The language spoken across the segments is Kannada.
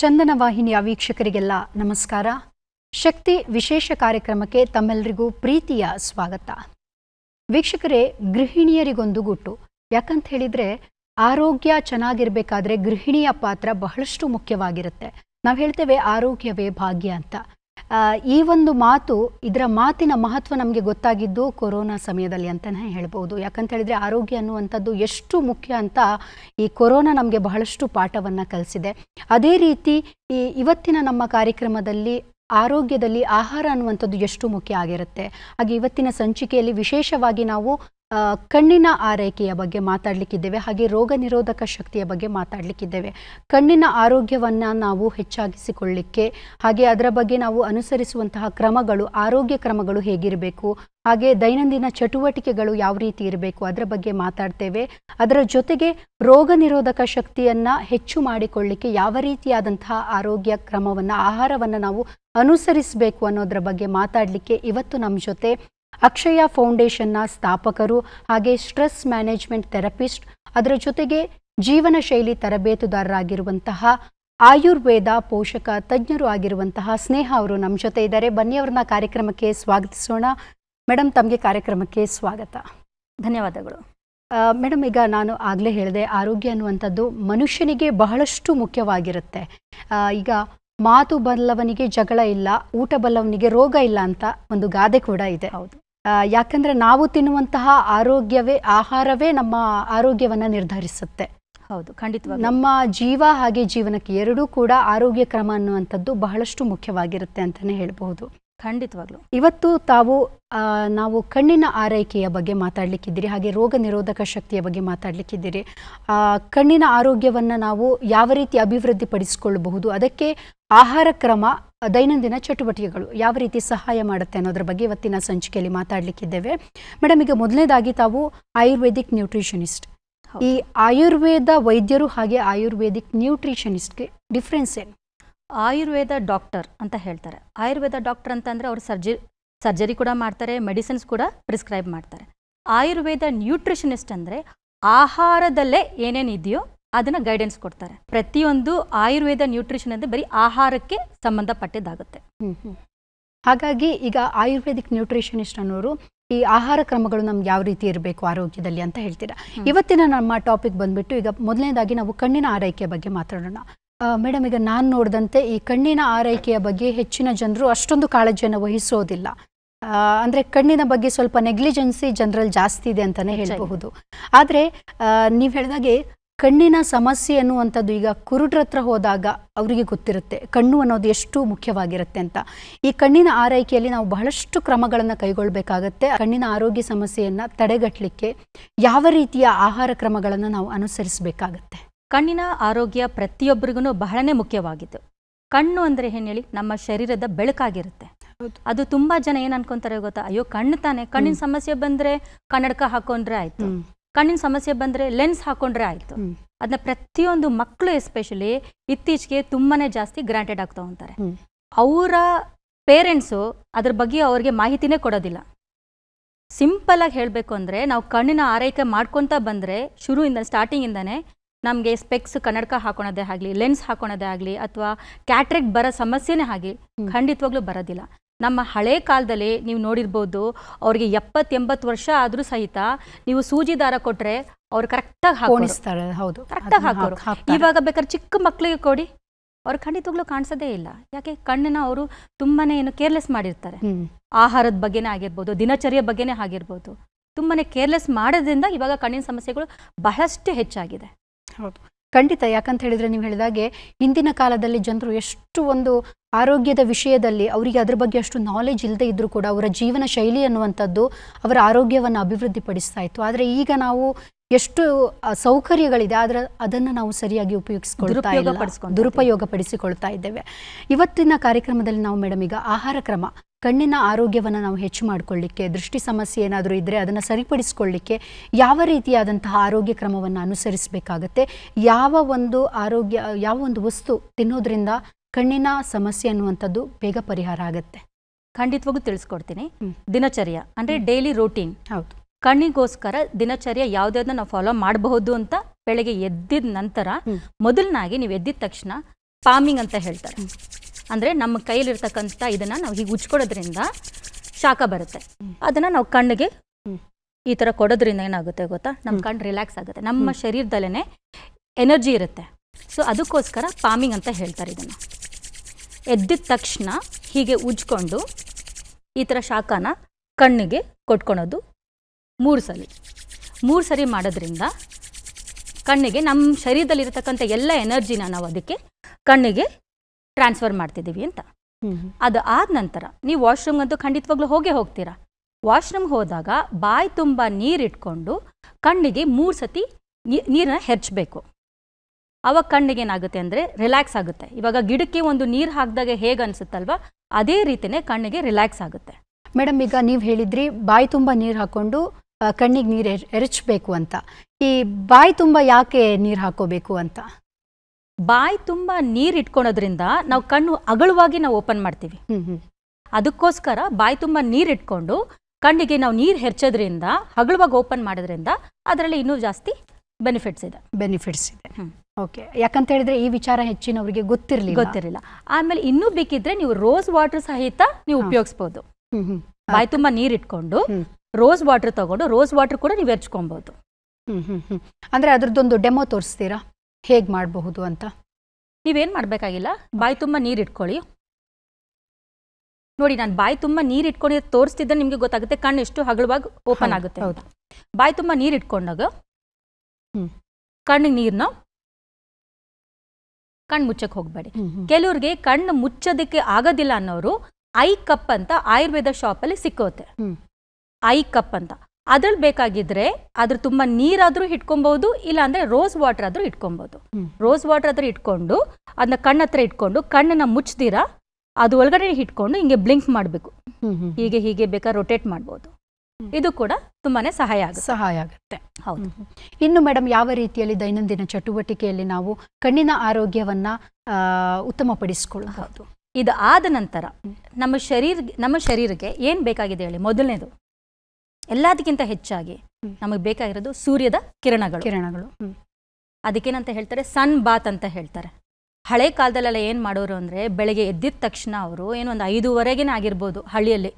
ಚಂದನ ವಾಹಿನಿಯ ವೀಕ್ಷಕರಿಗೆಲ್ಲ ನಮಸ್ಕಾರ ಶಕ್ತಿ ವಿಶೇಷ ಕಾರ್ಯಕ್ರಮಕ್ಕೆ ತಮ್ಮೆಲ್ಲರಿಗೂ ಪ್ರೀತಿಯ ಸ್ವಾಗತ ವೀಕ್ಷಕರೇ ಗೃಹಿಣಿಯರಿಗೊಂದು ಗುಟ್ಟು ಯಾಕಂತ ಹೇಳಿದ್ರೆ ಆರೋಗ್ಯ ಚೆನ್ನಾಗಿರಬೇಕಾದ್ರೆ ಗೃಹಿಣಿಯ ಪಾತ್ರ ಬಹಳಷ್ಟು ಮುಖ್ಯವಾಗಿರುತ್ತೆ ನಾವು ಹೇಳ್ತೇವೆ ಆರೋಗ್ಯವೇ ಭಾಗ್ಯ ಅಂತ ಈ ಒಂದು ಮಾತು ಇದರ ಮಾತಿನ ಮಹತ್ವ ನಮಗೆ ಗೊತ್ತಾಗಿದ್ದು ಕೊರೋನಾ ಸಮಯದಲ್ಲಿ ಅಂತಲೇ ಹೇಳ್ಬೋದು ಯಾಕಂತ ಹೇಳಿದರೆ ಆರೋಗ್ಯ ಅನ್ನುವಂಥದ್ದು ಎಷ್ಟು ಮುಖ್ಯ ಅಂತ ಈ ಕೊರೋನಾ ನಮಗೆ ಬಹಳಷ್ಟು ಪಾಠವನ್ನು ಕಲಿಸಿದೆ ಅದೇ ರೀತಿ ಈ ಇವತ್ತಿನ ನಮ್ಮ ಕಾರ್ಯಕ್ರಮದಲ್ಲಿ ಆರೋಗ್ಯದಲ್ಲಿ ಆಹಾರ ಅನ್ನುವಂಥದ್ದು ಎಷ್ಟು ಮುಖ್ಯ ಆಗಿರುತ್ತೆ ಹಾಗೆ ಇವತ್ತಿನ ಸಂಚಿಕೆಯಲ್ಲಿ ವಿಶೇಷವಾಗಿ ನಾವು ಕಣ್ಣಿನ ಆರೈಕೆಯ ಬಗ್ಗೆ ಮಾತಾಡಲಿಕ್ಕಿದ್ದೇವೆ ಹಾಗೆ ರೋಗ ನಿರೋಧಕ ಶಕ್ತಿಯ ಬಗ್ಗೆ ಮಾತಾಡಲಿಕ್ಕಿದ್ದೇವೆ ಕಣ್ಣಿನ ಆರೋಗ್ಯವನ್ನು ನಾವು ಹೆಚ್ಚಾಗಿಸಿಕೊಳ್ಳಿಕ್ಕೆ ಹಾಗೆ ಅದರ ಬಗ್ಗೆ ನಾವು ಅನುಸರಿಸುವಂತಹ ಕ್ರಮಗಳು ಆರೋಗ್ಯ ಕ್ರಮಗಳು ಹೇಗಿರಬೇಕು ಹಾಗೆ ದೈನಂದಿನ ಚಟುವಟಿಕೆಗಳು ಯಾವ ರೀತಿ ಇರಬೇಕು ಅದರ ಬಗ್ಗೆ ಮಾತಾಡ್ತೇವೆ ಅದರ ಜೊತೆಗೆ ರೋಗ ನಿರೋಧಕ ಶಕ್ತಿಯನ್ನು ಹೆಚ್ಚು ಮಾಡಿಕೊಳ್ಳಿಕ್ಕೆ ಯಾವ ರೀತಿಯಾದಂತಹ ಆರೋಗ್ಯ ಕ್ರಮವನ್ನು ಆಹಾರವನ್ನು ನಾವು ಅನುಸರಿಸಬೇಕು ಅನ್ನೋದರ ಬಗ್ಗೆ ಮಾತಾಡಲಿಕ್ಕೆ ಇವತ್ತು ನಮ್ಮ ಜೊತೆ ಅಕ್ಷಯ ಫೌಂಡೇಶನ್ನ ಸ್ಥಾಪಕರು ಹಾಗೆ ಸ್ಟ್ರೆಸ್ ಮ್ಯಾನೇಜ್ಮೆಂಟ್ ಥೆರಪಿಸ್ಟ್ ಅದರ ಜೊತೆಗೆ ಜೀವನ ಶೈಲಿ ತರಬೇತುದಾರರಾಗಿರುವಂತಹ ಆಯುರ್ವೇದ ಪೋಷಕ ತಜ್ಞರು ಆಗಿರುವಂತಹ ಸ್ನೇಹ ಅವರು ನಮ್ಮ ಜೊತೆ ಇದ್ದಾರೆ ಬನ್ನಿ ಅವ್ರನ್ನ ಕಾರ್ಯಕ್ರಮಕ್ಕೆ ಸ್ವಾಗತಿಸೋಣ ಮೇಡಮ್ ತಮಗೆ ಕಾರ್ಯಕ್ರಮಕ್ಕೆ ಸ್ವಾಗತ ಧನ್ಯವಾದಗಳು ಮೇಡಮ್ ಈಗ ನಾನು ಆಗಲೇ ಹೇಳಿದೆ ಆರೋಗ್ಯ ಅನ್ನುವಂಥದ್ದು ಮನುಷ್ಯನಿಗೆ ಬಹಳಷ್ಟು ಮುಖ್ಯವಾಗಿರುತ್ತೆ ಈಗ ಮಾತು ಬಲ್ಲವನಿಗೆ ಜಗಳ ಇಲ್ಲ ಊಟ ಬಲ್ಲವನಿಗೆ ರೋಗ ಇಲ್ಲ ಅಂತ ಒಂದು ಗಾದೆ ಕೂಡ ಇದೆ ಹೌದು ಯಾಕಂದ್ರೆ ನಾವು ತಿನ್ನುವಂತಹ ಆರೋಗ್ಯವೇ ಆಹಾರವೇ ನಮ್ಮ ಆರೋಗ್ಯವನ್ನ ನಿರ್ಧರಿಸುತ್ತೆ ಹೌದು ಖಂಡಿತ ನಮ್ಮ ಜೀವ ಹಾಗೆ ಜೀವನಕ್ಕೆ ಎರಡೂ ಕೂಡ ಆರೋಗ್ಯ ಕ್ರಮ ಅನ್ನುವಂಥದ್ದು ಬಹಳಷ್ಟು ಮುಖ್ಯವಾಗಿರುತ್ತೆ ಅಂತಾನೆ ಹೇಳಬಹುದು ಖಂಡಿತವಾಗ್ಲು ಇವತ್ತು ತಾವು ನಾವು ಕಣ್ಣಿನ ಆರೈಕೆಯ ಬಗ್ಗೆ ಮಾತಾಡಲಿಕ್ಕಿದ್ದೀರಿ ಹಾಗೆ ರೋಗ ನಿರೋಧಕ ಶಕ್ತಿಯ ಬಗ್ಗೆ ಆ ಕಣ್ಣಿನ ಆರೋಗ್ಯವನ್ನು ನಾವು ಯಾವ ರೀತಿ ಅಭಿವೃದ್ಧಿ ಪಡಿಸಿಕೊಳ್ಳಬಹುದು ಅದಕ್ಕೆ ಆಹಾರ ಕ್ರಮ ದೈನಂದಿನ ಚಟುವಟಿಕೆಗಳು ಯಾವ ರೀತಿ ಸಹಾಯ ಮಾಡುತ್ತೆ ಅನ್ನೋದ್ರ ಬಗ್ಗೆ ಇವತ್ತಿನ ಸಂಚಿಕೆಯಲ್ಲಿ ಮಾತಾಡ್ಲಿಕ್ಕಿದ್ದೇವೆ ಮೇಡಮ್ ಈಗ ಮೊದಲನೇದಾಗಿ ತಾವು ಆಯುರ್ವೇದಿಕ್ ನ್ಯೂಟ್ರಿಷನಿಸ್ಟ್ ಈ ಆಯುರ್ವೇದ ವೈದ್ಯರು ಹಾಗೆ ಆಯುರ್ವೇದಿಕ್ ನ್ಯೂಟ್ರಿಷನಿಸ್ಟ್ಗೆ ಡಿಫ್ರೆನ್ಸ್ ಏನು ಆಯುರ್ವೇದ ಡಾಕ್ಟರ್ ಅಂತ ಹೇಳ್ತಾರೆ ಆಯುರ್ವೇದ ಡಾಕ್ಟರ್ ಅಂತಂದರೆ ಅವರು ಸರ್ಜರಿ ಸರ್ಜರಿ ಕೂಡ ಮಾಡ್ತಾರೆ ಮೆಡಿಸಿನ್ಸ್ ಕೂಡ ಪ್ರಿಸ್ಕ್ರೈಬ್ ಮಾಡ್ತಾರೆ ಆಯುರ್ವೇದ ನ್ಯೂಟ್ರಿಷನಿಸ್ಟ್ ಅಂದರೆ ಆಹಾರದಲ್ಲೇ ಏನೇನಿದೆಯೋ ಅದನ್ನು ಗೈಡೆನ್ಸ್ ಕೊಡ್ತಾರೆ ಪ್ರತಿಯೊಂದು ಆಯುರ್ವೇದ ನ್ಯೂಟ್ರಿಷನ್ ಅಂದರೆ ಬರೀ ಆಹಾರಕ್ಕೆ ಸಂಬಂಧಪಟ್ಟಿದ್ದಾಗುತ್ತೆ ಹಾಗಾಗಿ ಈಗ ಆಯುರ್ವೇದಿಕ್ ನ್ಯೂಟ್ರಿಷನಿಸ್ಟ್ ಅನ್ನೋರು ಈ ಆಹಾರ ಕ್ರಮಗಳು ನಮ್ಗೆ ಯಾವ ರೀತಿ ಇರಬೇಕು ಆರೋಗ್ಯದಲ್ಲಿ ಅಂತ ಹೇಳ್ತೀರಾ ಇವತ್ತಿನ ನಮ್ಮ ಟಾಪಿಕ್ ಬಂದ್ಬಿಟ್ಟು ಈಗ ಮೊದಲನೇದಾಗಿ ನಾವು ಕಣ್ಣಿನ ಆರೈಕೆ ಬಗ್ಗೆ ಮಾತಾಡೋಣ ಮೇಡಮ್ ಈಗ ನಾನು ನೋಡಿದಂತೆ ಈ ಕಣ್ಣಿನ ಆರೈಕೆಯ ಬಗ್ಗೆ ಹೆಚ್ಚಿನ ಜನರು ಅಷ್ಟೊಂದು ಕಾಳಜಿಯನ್ನು ವಹಿಸೋದಿಲ್ಲ ಅಂದರೆ ಕಣ್ಣಿನ ಬಗ್ಗೆ ಸ್ವಲ್ಪ ನೆಗ್ಲಿಜೆನ್ಸಿ ಜನರಲ್ಲಿ ಜಾಸ್ತಿ ಇದೆ ಅಂತಲೇ ಹೇಳಬಹುದು ಆದರೆ ನೀವು ಹೇಳಿದಾಗೆ ಕಣ್ಣಿನ ಸಮಸ್ಯೆ ಅನ್ನುವಂಥದ್ದು ಈಗ ಹತ್ರ ಹೋದಾಗ ಅವರಿಗೆ ಗೊತ್ತಿರುತ್ತೆ ಕಣ್ಣು ಅನ್ನೋದು ಎಷ್ಟು ಮುಖ್ಯವಾಗಿರುತ್ತೆ ಅಂತ ಈ ಕಣ್ಣಿನ ಆರೈಕೆಯಲ್ಲಿ ನಾವು ಬಹಳಷ್ಟು ಕ್ರಮಗಳನ್ನು ಕೈಗೊಳ್ಳಬೇಕಾಗತ್ತೆ ಕಣ್ಣಿನ ಆರೋಗ್ಯ ಸಮಸ್ಯೆಯನ್ನು ತಡೆಗಟ್ಟಲಿಕ್ಕೆ ಯಾವ ರೀತಿಯ ಆಹಾರ ಕ್ರಮಗಳನ್ನು ನಾವು ಅನುಸರಿಸಬೇಕಾಗತ್ತೆ ಕಣ್ಣಿನ ಆರೋಗ್ಯ ಪ್ರತಿಯೊಬ್ಬರಿಗೂ ಬಹಳನೇ ಮುಖ್ಯವಾಗಿತ್ತು ಕಣ್ಣು ಅಂದರೆ ಏನು ಹೇಳಿ ನಮ್ಮ ಶರೀರದ ಬೆಳಕಾಗಿರುತ್ತೆ ಅದು ತುಂಬಾ ಜನ ಏನ್ ಅನ್ಕೊಂತಾರೆ ಗೊತ್ತಾ ಅಯ್ಯೋ ಕಣ್ಣು ತಾನೆ ಕಣ್ಣಿನ ಸಮಸ್ಯೆ ಬಂದ್ರೆ ಕನ್ನಡಕ ಹಾಕೊಂಡ್ರೆ ಆಯ್ತು ಕಣ್ಣಿನ ಸಮಸ್ಯೆ ಬಂದ್ರೆ ಲೆನ್ಸ್ ಹಾಕೊಂಡ್ರೆ ಆಯ್ತು ಅದನ್ನ ಪ್ರತಿಯೊಂದು ಮಕ್ಕಳು ಎಸ್ಪೆಷಲಿ ಇತ್ತೀಚೆಗೆ ತುಂಬಾನೇ ಜಾಸ್ತಿ ಗ್ರಾಂಟೆಡ್ ಆಗ್ತಾ ಹೋಗ್ತಾರೆ ಅವರ ಪೇರೆಂಟ್ಸು ಅದ್ರ ಬಗ್ಗೆ ಅವ್ರಿಗೆ ಮಾಹಿತಿನೇ ಕೊಡೋದಿಲ್ಲ ಸಿಂಪಲ್ ಆಗಿ ಹೇಳಬೇಕು ಅಂದರೆ ನಾವು ಕಣ್ಣಿನ ಆರೈಕೆ ಮಾಡ್ಕೊತಾ ಬಂದರೆ ಶುರುವಿಂದ ಸ್ಟಾರ್ಟಿಂಗಿಂದನೇ ನಮಗೆ ಸ್ಪೆಕ್ಸ್ ಕನ್ನಡಕ ಹಾಕೋಣದೇ ಆಗಲಿ ಲೆನ್ಸ್ ಹಾಕೋಣದೇ ಆಗಲಿ ಅಥವಾ ಕ್ಯಾಟ್ರಿಕ್ ಬರೋ ಸಮಸ್ಯೆನೇ ಆಗಲಿ ಖಂಡಿತವಾಗ್ಲೂ ಬರೋದಿಲ್ಲ ನಮ್ಮ ಹಳೆ ಕಾಲದಲ್ಲಿ ನೀವು ನೋಡಿರ್ಬೋದು ಅವ್ರಿಗೆ ಎಪ್ಪತ್ತೆಂಬತ್ತು ವರ್ಷ ಆದರೂ ಸಹಿತ ನೀವು ಸೂಜಿ ದಾರ ಕೊಟ್ಟರೆ ಅವ್ರು ಕರೆಕ್ಟಾಗಿ ಹಾಕೋಣಿಸ್ತಾರೆ ಹೌದು ಕರೆಕ್ಟಾಗಿ ಹಾಕೋರು ಇವಾಗ ಬೇಕಾದ್ರೆ ಚಿಕ್ಕ ಮಕ್ಕಳಿಗೆ ಕೊಡಿ ಅವ್ರು ಖಂಡಿತವಾಗ್ಲೂ ಕಾಣಿಸೋದೇ ಇಲ್ಲ ಯಾಕೆ ಕಣ್ಣನ್ನ ಅವರು ತುಂಬಾನೇ ಏನು ಕೇರ್ಲೆಸ್ ಮಾಡಿರ್ತಾರೆ ಆಹಾರದ ಬಗ್ಗೆನೇ ಆಗಿರ್ಬೋದು ದಿನಚರ್ಯ ಬಗ್ಗೆನೇ ಆಗಿರ್ಬೋದು ತುಂಬಾನೇ ಕೇರ್ಲೆಸ್ ಮಾಡೋದ್ರಿಂದ ಇವಾಗ ಕಣ್ಣಿನ ಸಮಸ್ಯೆಗಳು ಬಹಳಷ್ಟು ಹೆಚ್ಚಾಗಿದೆ ಹೌದು ಖಂಡಿತ ಯಾಕಂತ ಹೇಳಿದ್ರೆ ನೀವು ಹೇಳಿದಾಗೆ ಹಿಂದಿನ ಕಾಲದಲ್ಲಿ ಜನರು ಎಷ್ಟು ಒಂದು ಆರೋಗ್ಯದ ವಿಷಯದಲ್ಲಿ ಅವರಿಗೆ ಅದ್ರ ಬಗ್ಗೆ ಅಷ್ಟು ನಾಲೆಜ್ ಇಲ್ಲದೆ ಇದ್ರೂ ಕೂಡ ಅವರ ಜೀವನ ಶೈಲಿ ಅನ್ನುವಂಥದ್ದು ಅವರ ಆರೋಗ್ಯವನ್ನು ಪಡಿಸ್ತಾ ಇತ್ತು ಆದರೆ ಈಗ ನಾವು ಎಷ್ಟು ಸೌಕರ್ಯಗಳಿದೆ ಆದರೆ ಅದನ್ನು ನಾವು ಸರಿಯಾಗಿ ಉಪಯೋಗಿಸ್ಕೊಳ್ತಾ ದುರುಪಯೋಗ ಪಡಿಸಿಕೊಳ್ತಾ ಇದ್ದೇವೆ ಇವತ್ತಿನ ಕಾರ್ಯಕ್ರಮದಲ್ಲಿ ನಾವು ಮೇಡಮ್ ಈಗ ಆಹಾರ ಕ್ರಮ ಕಣ್ಣಿನ ಆರೋಗ್ಯವನ್ನು ನಾವು ಹೆಚ್ಚು ಮಾಡಿಕೊಳ್ಳಿಕ್ಕೆ ದೃಷ್ಟಿ ಸಮಸ್ಯೆ ಏನಾದರೂ ಇದ್ದರೆ ಅದನ್ನು ಸರಿಪಡಿಸ್ಕೊಳ್ಳಿಕ್ಕೆ ಯಾವ ರೀತಿಯಾದಂತಹ ಆರೋಗ್ಯ ಕ್ರಮವನ್ನು ಅನುಸರಿಸಬೇಕಾಗತ್ತೆ ಯಾವ ಒಂದು ಆರೋಗ್ಯ ಯಾವ ಒಂದು ವಸ್ತು ತಿನ್ನೋದ್ರಿಂದ ಕಣ್ಣಿನ ಸಮಸ್ಯೆ ಅನ್ನುವಂಥದ್ದು ಬೇಗ ಪರಿಹಾರ ಆಗುತ್ತೆ ಖಂಡಿತವಾಗೂ ತಿಳಿಸ್ಕೊಡ್ತೀನಿ ದಿನಚರ್ಯ ಅಂದರೆ ಡೈಲಿ ರೂಟೀನ್ ಹೌದು ಕಣ್ಣಿಗೋಸ್ಕರ ದಿನಚರ್ಯ ಯಾವ್ದನ್ನ ನಾವು ಫಾಲೋ ಮಾಡಬಹುದು ಅಂತ ಬೆಳಗ್ಗೆ ಎದ್ದಿದ ನಂತರ ಮೊದಲನಾಗಿ ನೀವು ಎದ್ದಿದ ತಕ್ಷಣ ಪಾಮಿಂಗ್ ಅಂತ ಹೇಳ್ತಾರೆ ಅಂದರೆ ನಮ್ಮ ಕೈಲಿರ್ತಕ್ಕಂಥ ಇದನ್ನು ನಾವು ಹೀಗೆ ಉಜ್ಕೊಡೋದ್ರಿಂದ ಶಾಖ ಬರುತ್ತೆ ಅದನ್ನು ನಾವು ಕಣ್ಣಿಗೆ ಈ ಥರ ಕೊಡೋದ್ರಿಂದ ಏನಾಗುತ್ತೆ ಗೊತ್ತಾ ನಮ್ಮ ಕಣ್ಣು ರಿಲ್ಯಾಕ್ಸ್ ಆಗುತ್ತೆ ನಮ್ಮ ಶರೀರದಲ್ಲೇ ಎನರ್ಜಿ ಇರುತ್ತೆ ಸೊ ಅದಕ್ಕೋಸ್ಕರ ಪಾಮಿಂಗ್ ಅಂತ ಹೇಳ್ತಾರೆ ಇದನ್ನು ಎದ್ದಿದ ತಕ್ಷಣ ಹೀಗೆ ಉಜ್ಕೊಂಡು ಈ ಥರ ಶಾಖನ ಕಣ್ಣಿಗೆ ಕೊಟ್ಕೊಳೋದು ಮೂರು ಸಲ ಮೂರು ಸರಿ ಮಾಡೋದ್ರಿಂದ ಕಣ್ಣಿಗೆ ನಮ್ಮ ಶರೀರದಲ್ಲಿರತಕ್ಕಂಥ ಎಲ್ಲ ಎನರ್ಜಿನ ನಾವು ಅದಕ್ಕೆ ಕಣ್ಣಿಗೆ ಟ್ರಾನ್ಸ್ಫರ್ ಮಾಡ್ತಿದ್ದೀವಿ ಅಂತ ಅದು ಆದ ನಂತರ ನೀವು ವಾಶ್ರೂಮ್ ಅಂತೂ ಖಂಡಿತವಾಗ್ಲೂ ಹೋಗೇ ಹೋಗ್ತೀರಾ ವಾಶ್ರೂಮ್ ಹೋದಾಗ ಬಾಯಿ ತುಂಬ ನೀರಿಟ್ಕೊಂಡು ಕಣ್ಣಿಗೆ ಮೂರು ಸತಿ ನೀರನ್ನ ಹೆರ್ಚಬೇಕು ಅವಾಗ ಕಣ್ಣಿಗೆ ಏನಾಗುತ್ತೆ ಅಂದರೆ ರಿಲ್ಯಾಕ್ಸ್ ಆಗುತ್ತೆ ಇವಾಗ ಗಿಡಕ್ಕೆ ಒಂದು ನೀರು ಹಾಕಿದಾಗ ಹೇಗೆ ಅನಿಸುತ್ತಲ್ವ ಅದೇ ರೀತಿಯೇ ಕಣ್ಣಿಗೆ ರಿಲ್ಯಾಕ್ಸ್ ಆಗುತ್ತೆ ಮೇಡಮ್ ಈಗ ನೀವು ಹೇಳಿದ್ರಿ ಬಾಯಿ ತುಂಬ ನೀರು ಹಾಕ್ಕೊಂಡು ಕಣ್ಣಿಗೆ ನೀರು ಎರಚಬೇಕು ಅಂತ ಈ ಬಾಯಿ ತುಂಬ ಯಾಕೆ ನೀರು ಹಾಕೋಬೇಕು ಅಂತ ಬಾಯಿ ತುಂಬ ನೀರು ಇಟ್ಕೊಳೋದ್ರಿಂದ ನಾವು ಕಣ್ಣು ಅಗಲವಾಗಿ ನಾವು ಓಪನ್ ಮಾಡ್ತೀವಿ ಅದಕ್ಕೋಸ್ಕರ ಬಾಯಿ ತುಂಬ ನೀರು ಇಟ್ಕೊಂಡು ಕಣ್ಣಿಗೆ ನಾವು ನೀರು ಹೆರ್ಚೋದ್ರಿಂದ ಹಗಳುವಾಗಿ ಓಪನ್ ಮಾಡೋದ್ರಿಂದ ಅದರಲ್ಲಿ ಇನ್ನೂ ಜಾಸ್ತಿ ಬೆನಿಫಿಟ್ಸ್ ಇದೆ ಬೆನಿಫಿಟ್ಸ್ ಇದೆ ಓಕೆ ಯಾಕಂತ ಹೇಳಿದ್ರೆ ಈ ವಿಚಾರ ಹೆಚ್ಚಿನವರಿಗೆ ಗೊತ್ತಿರಲಿ ಗೊತ್ತಿರಲಿಲ್ಲ ಆಮೇಲೆ ಇನ್ನೂ ಬೇಕಿದ್ರೆ ನೀವು ರೋಸ್ ವಾಟರ್ ಸಹಿತ ನೀವು ಉಪಯೋಗಿಸ್ಬೋದು ಬಾಯಿ ತುಂಬ ನೀರು ಇಟ್ಕೊಂಡು ರೋಸ್ ವಾಟರ್ ತಗೊಂಡು ರೋಸ್ ವಾಟರ್ ಕೂಡ ನೀವು ಹೆಚ್ಕೊಬಹುದು ಅಂದ್ರೆ ಅದ್ರದ್ದೊಂದು ಡೆಮೋ ತೋರಿಸ್ತೀರಾ ಹೇಗೆ ಮಾಡಬಹುದು ಅಂತ ನೀವೇನು ಮಾಡಬೇಕಾಗಿಲ್ಲ ಬಾಯಿ ತುಂಬ ನೀರು ಇಟ್ಕೊಳ್ಳಿ ನೋಡಿ ನಾನು ಬಾಯಿ ತುಂಬ ನೀರು ತೋರಿಸ್ತಿದ್ದೆ ನಿಮ್ಗೆ ನಿಮಗೆ ಗೊತ್ತಾಗುತ್ತೆ ಕಣ್ಣು ಎಷ್ಟು ಹಗುಳವಾಗಿ ಓಪನ್ ಆಗುತ್ತೆ ಹೌದು ಬಾಯಿ ತುಂಬ ನೀರು ಇಟ್ಕೊಂಡಾಗ ಹ್ಞೂ ಕಣ್ಣಿಗೆ ನೀರನ್ನ ಕಣ್ಣು ಮುಚ್ಚಕ್ಕೆ ಹೋಗಬೇಡಿ ಕೆಲವ್ರಿಗೆ ಕಣ್ಣು ಮುಚ್ಚೋದಕ್ಕೆ ಆಗೋದಿಲ್ಲ ಅನ್ನೋರು ಐ ಕಪ್ ಅಂತ ಆಯುರ್ವೇದ ಶಾಪಲ್ಲಿ ಸಿಕ್ಕೋತ್ತೆ ಐ ಕಪ್ ಅಂತ ಅದ್ರಲ್ಲಿ ಬೇಕಾಗಿದ್ರೆ ಅದ್ರ ತುಂಬಾ ನೀರಾದ್ರೂ ಇಟ್ಕೊಬಹುದು ಇಲ್ಲ ಅಂದ್ರೆ ರೋಸ್ ವಾಟರ್ ಆದ್ರೂ ಇಟ್ಕೊಬಹುದು ರೋಸ್ ವಾಟರ್ ಆದ್ರೂ ಇಟ್ಕೊಂಡು ಅದನ್ನ ಕಣ್ಣ ಹತ್ರ ಇಟ್ಕೊಂಡು ಕಣ್ಣನ್ನ ಮುಚ್ಚದಿರ ಅದು ಒಳಗಡೆ ಇಟ್ಕೊಂಡು ಹಿಂಗೆ ಬ್ಲಿಂಕ್ ಮಾಡಬೇಕು ಹೀಗೆ ಹೀಗೆ ಬೇಕಾದ್ರೆ ರೊಟೇಟ್ ಮಾಡ್ಬೋದು ಇದು ಕೂಡ ತುಂಬಾನೇ ಸಹಾಯ ಆಗುತ್ತೆ ಸಹಾಯ ಆಗುತ್ತೆ ಹೌದು ಇನ್ನು ಮೇಡಮ್ ಯಾವ ರೀತಿಯಲ್ಲಿ ದೈನಂದಿನ ಚಟುವಟಿಕೆಯಲ್ಲಿ ನಾವು ಕಣ್ಣಿನ ಆರೋಗ್ಯವನ್ನ ಉತ್ತಮಪಡಿಸಿಕೊಳ್ಳಬಹುದು ಇದು ಆದ ನಂತರ ನಮ್ಮ ಶರೀರ ನಮ್ಮ ಶರೀರಕ್ಕೆ ಏನ್ ಬೇಕಾಗಿದೆ ಹೇಳಿ ಮೊದಲನೇದು ಎಲ್ಲದಕ್ಕಿಂತ ಹೆಚ್ಚಾಗಿ ನಮಗೆ ಬೇಕಾಗಿರೋದು ಸೂರ್ಯದ ಕಿರಣಗಳು ಕಿರಣಗಳು ಅದಕ್ಕೇನಂತ ಹೇಳ್ತಾರೆ ಸನ್ ಬಾತ್ ಅಂತ ಹೇಳ್ತಾರೆ ಹಳೆ ಕಾಲದಲ್ಲೆಲ್ಲ ಏನ್ ಮಾಡೋರು ಅಂದ್ರೆ ಬೆಳಗ್ಗೆ ಎದ್ದಿದ ತಕ್ಷಣ ಅವರು ಏನೋ ಒಂದು ಐದುವರೆಗೇನೆ ಆಗಿರ್ಬೋದು ಹಳ್ಳಿಯಲ್ಲಿ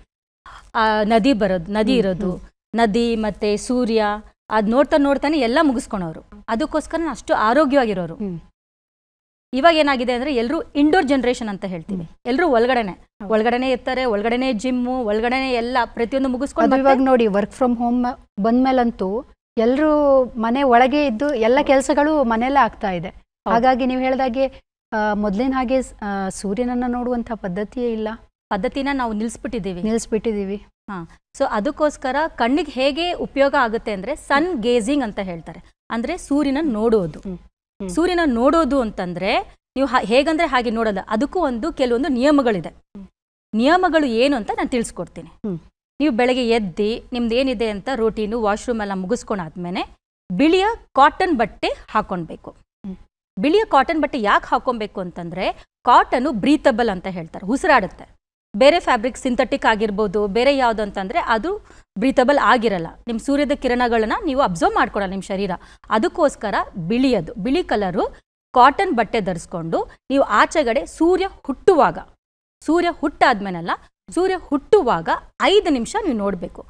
ಆ ನದಿ ಬರೋದು ನದಿ ಇರೋದು ನದಿ ಮತ್ತೆ ಸೂರ್ಯ ಅದ್ ನೋಡ್ತಾ ನೋಡ್ತಾನೆ ಎಲ್ಲ ಮುಗಿಸ್ಕೊಳೋರು ಅದಕ್ಕೋಸ್ಕರ ಅಷ್ಟು ಆರೋಗ್ಯವಾಗಿರೋರು ಇವಾಗ ಏನಾಗಿದೆ ಅಂದ್ರೆ ಎಲ್ಲರೂ ಇಂಡೋರ್ ಜನರೇಷನ್ ಅಂತ ಹೇಳ್ತೀವಿ ಎಲ್ಲರೂ ಒಳಗಡೆನೆ ಒಳಗಡೆನೆ ಇರ್ತಾರೆ ಒಳಗಡೆನೆ ಜಿಮ್ ಒಳಗಡೆನೆ ಎಲ್ಲ ಪ್ರತಿಯೊಂದು ಮುಗಿಸ್ಕೊಂಡು ಇವಾಗ ನೋಡಿ ವರ್ಕ್ ಫ್ರಮ್ ಹೋಮ್ ಬಂದ್ಮೇಲಂತೂ ಎಲ್ಲರೂ ಮನೆ ಒಳಗೆ ಇದ್ದು ಎಲ್ಲ ಕೆಲಸಗಳು ಮನೆಯಲ್ಲೇ ಆಗ್ತಾ ಇದೆ ಹಾಗಾಗಿ ನೀವು ಹೇಳಿದಾಗೆ ಮೊದಲಿನ ಹಾಗೆ ಸೂರ್ಯನನ್ನ ನೋಡುವಂತಹ ಪದ್ಧತಿಯೇ ಇಲ್ಲ ಪದ್ಧತಿನ ನಾವು ನಿಲ್ಸ್ಬಿಟ್ಟಿದೀವಿ ನಿಲ್ಸ್ಬಿಟ್ಟಿದೀವಿ ಹಾ ಸೊ ಅದಕ್ಕೋಸ್ಕರ ಕಣ್ಣಿಗೆ ಹೇಗೆ ಉಪಯೋಗ ಆಗುತ್ತೆ ಅಂದ್ರೆ ಸನ್ ಗೇಜಿಂಗ್ ಅಂತ ಹೇಳ್ತಾರೆ ಅಂದ್ರೆ ಸೂರ್ಯನ ನೋಡುವುದು ಸೂರ್ಯನ ನೋಡೋದು ಅಂತಂದ್ರೆ ನೀವು ಹೇಗಂದ್ರೆ ಹಾಗೆ ನೋಡಲ್ಲ ಅದಕ್ಕೂ ಒಂದು ಕೆಲವೊಂದು ನಿಯಮಗಳಿದೆ ನಿಯಮಗಳು ಏನು ಅಂತ ನಾನು ತಿಳಿಸ್ಕೊಡ್ತೀನಿ ನೀವು ಬೆಳಗ್ಗೆ ಎದ್ದಿ ನಿಮ್ದು ಏನಿದೆ ಅಂತ ರೋಟೀನು ವಾಶ್ರೂಮ್ ಎಲ್ಲ ಮುಗಿಸ್ಕೊಂಡಾದ್ಮೇಲೆ ಬಿಳಿಯ ಕಾಟನ್ ಬಟ್ಟೆ ಹಾಕೊಳ್ಬೇಕು ಬಿಳಿಯ ಕಾಟನ್ ಬಟ್ಟೆ ಯಾಕೆ ಹಾಕೊಬೇಕು ಅಂತಂದ್ರೆ ಕಾಟನ್ ಬ್ರೀತಬಲ್ ಅಂತ ಹೇಳ್ತಾರೆ ಉಸಿರಾಡುತ್ತೆ ಬೇರೆ ಫ್ಯಾಬ್ರಿಕ್ ಸಿಂಥೆಟಿಕ್ ಆಗಿರ್ಬೋದು ಬೇರೆ ಯಾವುದು ಅಂತಂದರೆ ಅದು ಬ್ರೀತಬಲ್ ಆಗಿರಲ್ಲ ನಿಮ್ಮ ಸೂರ್ಯದ ಕಿರಣಗಳನ್ನು ನೀವು ಅಬ್ಸರ್ವ್ ಮಾಡ್ಕೊಡಲ್ಲ ನಿಮ್ಮ ಶರೀರ ಅದಕ್ಕೋಸ್ಕರ ಬಿಳಿಯದು ಬಿಳಿ ಕಲರು ಕಾಟನ್ ಬಟ್ಟೆ ಧರಿಸ್ಕೊಂಡು ನೀವು ಆಚೆಗಡೆ ಸೂರ್ಯ ಹುಟ್ಟುವಾಗ ಸೂರ್ಯ ಅಲ್ಲ ಸೂರ್ಯ ಹುಟ್ಟುವಾಗ ಐದು ನಿಮಿಷ ನೀವು ನೋಡಬೇಕು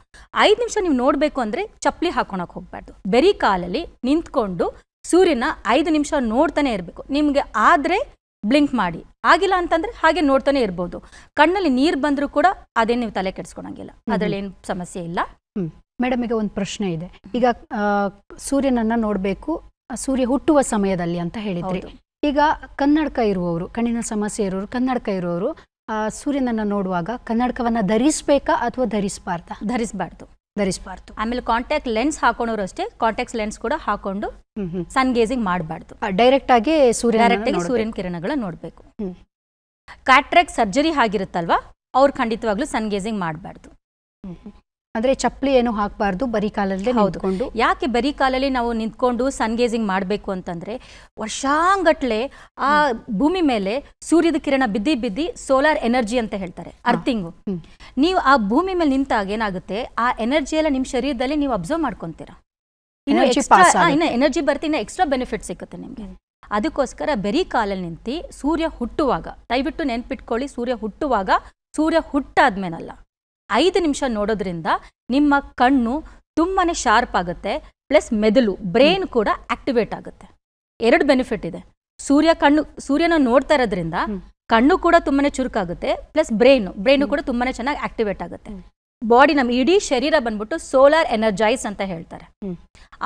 ಐದು ನಿಮಿಷ ನೀವು ನೋಡಬೇಕು ಅಂದರೆ ಚಪ್ಪಲಿ ಹಾಕೊಳಕ್ಕೆ ಹೋಗಬಾರ್ದು ಬೆರಿ ಕಾಲಲ್ಲಿ ನಿಂತ್ಕೊಂಡು ಸೂರ್ಯನ ಐದು ನಿಮಿಷ ನೋಡ್ತಾನೆ ಇರಬೇಕು ನಿಮಗೆ ಆದರೆ ಬ್ಲಿಂಕ್ ಮಾಡಿ ಆಗಿಲ್ಲ ಅಂತಂದ್ರೆ ಹಾಗೆ ನೋಡ್ತಾನೆ ಇರ್ಬೋದು ಕಣ್ಣಲ್ಲಿ ನೀರು ಬಂದರೂ ಕೂಡ ಅದೇ ನೀವು ತಲೆ ಕೆಡಿಸ್ಕೊಳಂಗಿಲ್ಲ ಅದರಲ್ಲಿ ಏನು ಸಮಸ್ಯೆ ಇಲ್ಲ ಮೇಡಮ್ ಈಗ ಒಂದು ಪ್ರಶ್ನೆ ಇದೆ ಈಗ ಸೂರ್ಯನನ್ನ ನೋಡಬೇಕು ಸೂರ್ಯ ಹುಟ್ಟುವ ಸಮಯದಲ್ಲಿ ಅಂತ ಹೇಳಿದ್ರಿ ಈಗ ಕನ್ನಡಕ ಇರುವವರು ಕಣ್ಣಿನ ಸಮಸ್ಯೆ ಇರೋರು ಕನ್ನಡಕ ಇರೋರು ಸೂರ್ಯನನ್ನ ನೋಡುವಾಗ ಕನ್ನಡಕವನ್ನ ಧರಿಸಬೇಕಾ ಅಥವಾ ಧರಿಸಬಾರ್ದ ಧರಿಸಬಾರ್ದು ಧರಿಸಬಾರ್ದು ಆಮೇಲೆ ಕಾಂಟ್ಯಾಕ್ಟ್ ಲೆನ್ಸ್ ಹಾಕೊಂಡವ್ರು ಅಷ್ಟೇ ಕಾಂಟ್ಯಾಕ್ಟ್ ಲೆನ್ಸ್ ಕೂಡ ಹಾಕೊಂಡು ಸನ್ ಗೇಸಿಂಗ್ ಮಾಡಬಾರ್ದು ಡೈರೆಕ್ಟ್ ಆಗಿ ಸೂರ್ಯ ಡೈರೆಕ್ಟ್ ಆಗಿ ಸೂರ್ಯನ ಕಿರಣಗಳ ನೋಡಬೇಕು ಕ್ಯಾಟ್ರಾಕ್ಟ್ ಸರ್ಜರಿ ಆಗಿರುತ್ತಲ್ವಾ ಅವ್ರು ಖಂಡಿತವಾಗ್ಲೂ ಸನ್ ಗೇಸಿಂಗ್ ಮಾಡಬಾರ್ದು ಅಂದ್ರೆ ಚಪ್ಪಲಿ ಏನು ಹಾಕಬಾರ್ದು ಬರೀ ಕಾಲಲ್ಲಿ ನಿಂತ್ಕೊಂಡು ಯಾಕೆ ಬರೀ ಕಾಲಲ್ಲಿ ನಾವು ನಿಂತ್ಕೊಂಡು ಸನ್ ಗೇಜಿಂಗ್ ಮಾಡಬೇಕು ಅಂತಂದ್ರೆ ವರ್ಷಾಂಗಟ್ಲೆ ಆ ಭೂಮಿ ಮೇಲೆ ಸೂರ್ಯದ ಕಿರಣ ಬಿದ್ದಿ ಬಿದ್ದಿ ಸೋಲಾರ್ ಎನರ್ಜಿ ಅಂತ ಹೇಳ್ತಾರೆ ಅರ್ಥಿಂಗು ನೀವು ಆ ಭೂಮಿ ಮೇಲೆ ನಿಂತಾಗ ಏನಾಗುತ್ತೆ ಆ ಎನರ್ಜಿ ಎಲ್ಲ ನಿಮ್ ಶರೀರದಲ್ಲಿ ನೀವು ಅಬ್ಸರ್ವ್ ಮಾಡ್ಕೊತೀರಾ ಇನ್ನು ಎನರ್ಜಿ ಬರ್ತಿ ಎಕ್ಸ್ಟ್ರಾ ಬೆನಿಫಿಟ್ ಸಿಗುತ್ತೆ ನಿಮಗೆ ಅದಕ್ಕೋಸ್ಕರ ಬರೀ ಕಾಲಲ್ಲಿ ನಿಂತಿ ಸೂರ್ಯ ಹುಟ್ಟುವಾಗ ದಯವಿಟ್ಟು ನೆನ್ಪಿಟ್ಕೊಳ್ಳಿ ಸೂರ್ಯ ಹುಟ್ಟುವಾಗ ಸೂರ್ಯ ಹುಟ್ಟಾದ್ಮೇನಲ್ಲ ಐದು ನಿಮಿಷ ನೋಡೋದ್ರಿಂದ ನಿಮ್ಮ ಕಣ್ಣು ತುಂಬಾ ಶಾರ್ಪ್ ಆಗುತ್ತೆ ಪ್ಲಸ್ ಮೆದುಳು ಬ್ರೈನ್ ಕೂಡ ಆಕ್ಟಿವೇಟ್ ಆಗುತ್ತೆ ಎರಡು ಬೆನಿಫಿಟ್ ಇದೆ ಸೂರ್ಯ ಕಣ್ಣು ಸೂರ್ಯನ ನೋಡ್ತಾ ಇರೋದ್ರಿಂದ ಕಣ್ಣು ಕೂಡ ತುಂಬಾ ಚುರುಕಾಗುತ್ತೆ ಪ್ಲಸ್ ಬ್ರೈನು ಬ್ರೈನು ಕೂಡ ತುಂಬಾ ಚೆನ್ನಾಗಿ ಆಕ್ಟಿವೇಟ್ ಆಗುತ್ತೆ ಬಾಡಿ ನಮ್ಮ ಇಡೀ ಶರೀರ ಬಂದ್ಬಿಟ್ಟು ಸೋಲಾರ್ ಎನರ್ಜೈಸ್ ಅಂತ ಹೇಳ್ತಾರೆ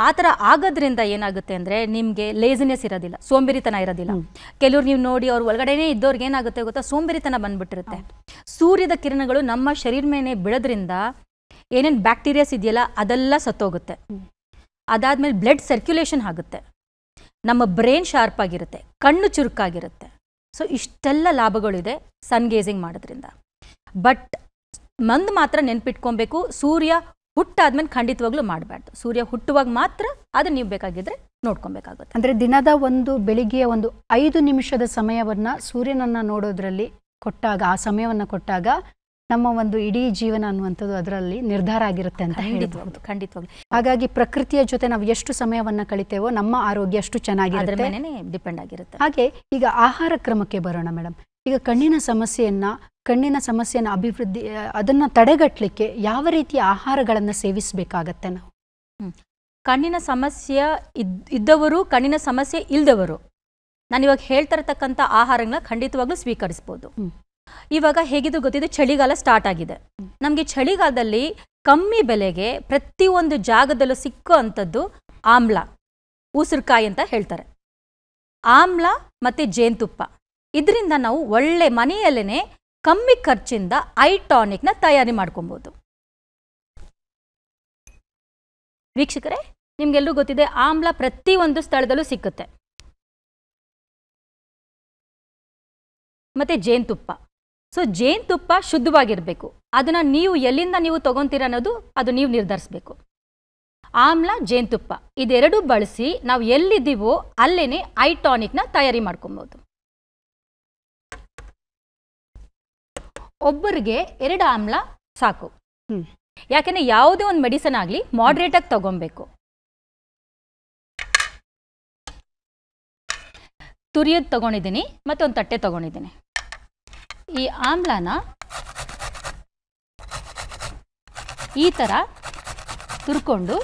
ಆ ಥರ ಆಗೋದ್ರಿಂದ ಏನಾಗುತ್ತೆ ಅಂದರೆ ನಿಮಗೆ ಲೇಸಿನೆಸ್ ಇರೋದಿಲ್ಲ ಸೋಂಬೇರಿತನ ಇರೋದಿಲ್ಲ ಕೆಲವ್ರು ನೀವು ನೋಡಿ ಅವ್ರ ಒಳಗಡೆನೇ ಇದ್ದವ್ರಿಗೆ ಏನಾಗುತ್ತೆ ಗೊತ್ತಾ ಸೋಂಬೇರಿತನ ಬಂದ್ಬಿಟ್ಟಿರುತ್ತೆ ಸೂರ್ಯದ ಕಿರಣಗಳು ನಮ್ಮ ಶರೀರ ಮೇಲೆ ಬಿಡೋದ್ರಿಂದ ಏನೇನು ಬ್ಯಾಕ್ಟೀರಿಯಾಸ್ ಇದೆಯಲ್ಲ ಅದೆಲ್ಲ ಸತ್ತೋಗುತ್ತೆ ಅದಾದ್ಮೇಲೆ ಬ್ಲಡ್ ಸರ್ಕ್ಯುಲೇಷನ್ ಆಗುತ್ತೆ ನಮ್ಮ ಬ್ರೈನ್ ಶಾರ್ಪ್ ಆಗಿರುತ್ತೆ ಕಣ್ಣು ಚುರುಕಾಗಿರುತ್ತೆ ಸೊ ಇಷ್ಟೆಲ್ಲ ಲಾಭಗಳಿದೆ ಸನ್ ಗೇಜಿಂಗ್ ಮಾಡೋದ್ರಿಂದ ಬಟ್ ಮಂದ್ ಮಾತ್ರ ನೆನ್ಪಿಟ್ಕೊಬೇಕು ಸೂರ್ಯ ಹುಟ್ಟಾದ್ಮೇಲೆ ಖಂಡಿತವಾಗ್ಲೂ ಮಾಡಬಾರ್ದು ಸೂರ್ಯ ಹುಟ್ಟುವಾಗ ಮಾತ್ರ ಅದನ್ನ ನೀವು ಬೇಕಾಗಿದ್ರೆ ನೋಡ್ಕೊಬೇಕಾಗುತ್ತೆ ಅಂದ್ರೆ ದಿನದ ಒಂದು ಬೆಳಿಗ್ಗೆಯ ಒಂದು ಐದು ನಿಮಿಷದ ಸಮಯವನ್ನ ಸೂರ್ಯನನ್ನ ನೋಡೋದ್ರಲ್ಲಿ ಕೊಟ್ಟಾಗ ಆ ಸಮಯವನ್ನ ಕೊಟ್ಟಾಗ ನಮ್ಮ ಒಂದು ಇಡೀ ಜೀವನ ಅನ್ನುವಂಥದ್ದು ಅದರಲ್ಲಿ ನಿರ್ಧಾರ ಆಗಿರುತ್ತೆ ಅಂತ ಖಂಡಿತವಾಗ್ಲು ಖಂಡಿತವಾಗ್ಲು ಹಾಗಾಗಿ ಪ್ರಕೃತಿಯ ಜೊತೆ ನಾವು ಎಷ್ಟು ಸಮಯವನ್ನ ಕಳಿತೇವೋ ನಮ್ಮ ಆರೋಗ್ಯ ಅಷ್ಟು ಚೆನ್ನಾಗಿ ಡಿಪೆಂಡ್ ಆಗಿರುತ್ತೆ ಹಾಗೆ ಈಗ ಆಹಾರ ಕ್ರಮಕ್ಕೆ ಬರೋಣ ಮೇಡಮ್ ಈಗ ಕಣ್ಣಿನ ಸಮಸ್ಯೆಯನ್ನು ಕಣ್ಣಿನ ಸಮಸ್ಯೆಯನ್ನು ಅಭಿವೃದ್ಧಿ ಅದನ್ನು ತಡೆಗಟ್ಟಲಿಕ್ಕೆ ಯಾವ ರೀತಿಯ ಆಹಾರಗಳನ್ನು ಸೇವಿಸಬೇಕಾಗತ್ತೆ ನಾವು ಕಣ್ಣಿನ ಸಮಸ್ಯೆ ಇದ್ದವರು ಕಣ್ಣಿನ ಸಮಸ್ಯೆ ಇಲ್ಲದವರು ನಾನು ಇವಾಗ ಹೇಳ್ತಾ ಇರತಕ್ಕಂಥ ಆಹಾರಗಳನ್ನ ಖಂಡಿತವಾಗ್ಲೂ ಸ್ವೀಕರಿಸ್ಬೋದು ಇವಾಗ ಹೇಗಿದು ಗೊತ್ತಿದೆ ಚಳಿಗಾಲ ಸ್ಟಾರ್ಟ್ ಆಗಿದೆ ನಮಗೆ ಚಳಿಗಾಲದಲ್ಲಿ ಕಮ್ಮಿ ಬೆಲೆಗೆ ಪ್ರತಿಯೊಂದು ಜಾಗದಲ್ಲೂ ಸಿಕ್ಕುವಂಥದ್ದು ಅಂಥದ್ದು ಆಮ್ಲ ಉಸಿರುಕಾಯಿ ಅಂತ ಹೇಳ್ತಾರೆ ಆಮ್ಲ ಮತ್ತು ಜೇನುತುಪ್ಪ ಇದರಿಂದ ನಾವು ಒಳ್ಳೆ ಮನೆಯಲ್ಲೇ ಕಮ್ಮಿ ಖರ್ಚಿಂದ ಐ ಟಾನಿಕ್ನ ತಯಾರಿ ಮಾಡ್ಕೊಬೋದು ವೀಕ್ಷಕರೇ ನಿಮ್ಗೆಲ್ಲರೂ ಗೊತ್ತಿದೆ ಆಮ್ಲ ಪ್ರತಿಯೊಂದು ಸ್ಥಳದಲ್ಲೂ ಸಿಕ್ಕುತ್ತೆ ಮತ್ತು ಜೇನುತುಪ್ಪ ಸೊ ಜೇನುತುಪ್ಪ ಶುದ್ಧವಾಗಿರಬೇಕು ಅದನ್ನು ನೀವು ಎಲ್ಲಿಂದ ನೀವು ತೊಗೊತೀರ ಅನ್ನೋದು ಅದು ನೀವು ನಿರ್ಧರಿಸಬೇಕು ಆಮ್ಲ ಜೇನುತುಪ್ಪ ಇದೆರಡೂ ಬಳಸಿ ನಾವು ಎಲ್ಲಿದ್ದೀವೋ ಅಲ್ಲೇ ಐ ಟಾನಿಕ್ನ ತಯಾರಿ ಮಾಡ್ಕೊಬೋದು ಒಬ್ಬರಿಗೆ ಎರಡು ಆಮ್ಲ ಸಾಕು ಯಾಕೆಂದ್ರೆ ಯಾವುದೇ ಒಂದು ಮೆಡಿಸನ್ ಆಗಲಿ ಮಾಡ್ರೇಟ್ ಆಗಿ ತಗೊಬೇಕು ತುರಿಯೋದು ತಗೊಂಡಿದ್ದೀನಿ ಮತ್ತೆ ಒಂದು ತಟ್ಟೆ ತಗೊಂಡಿದ್ದೀನಿ ಈ ಆಮ್ಲನ ಈ ಥರ ತುರ್ಕೊಂಡು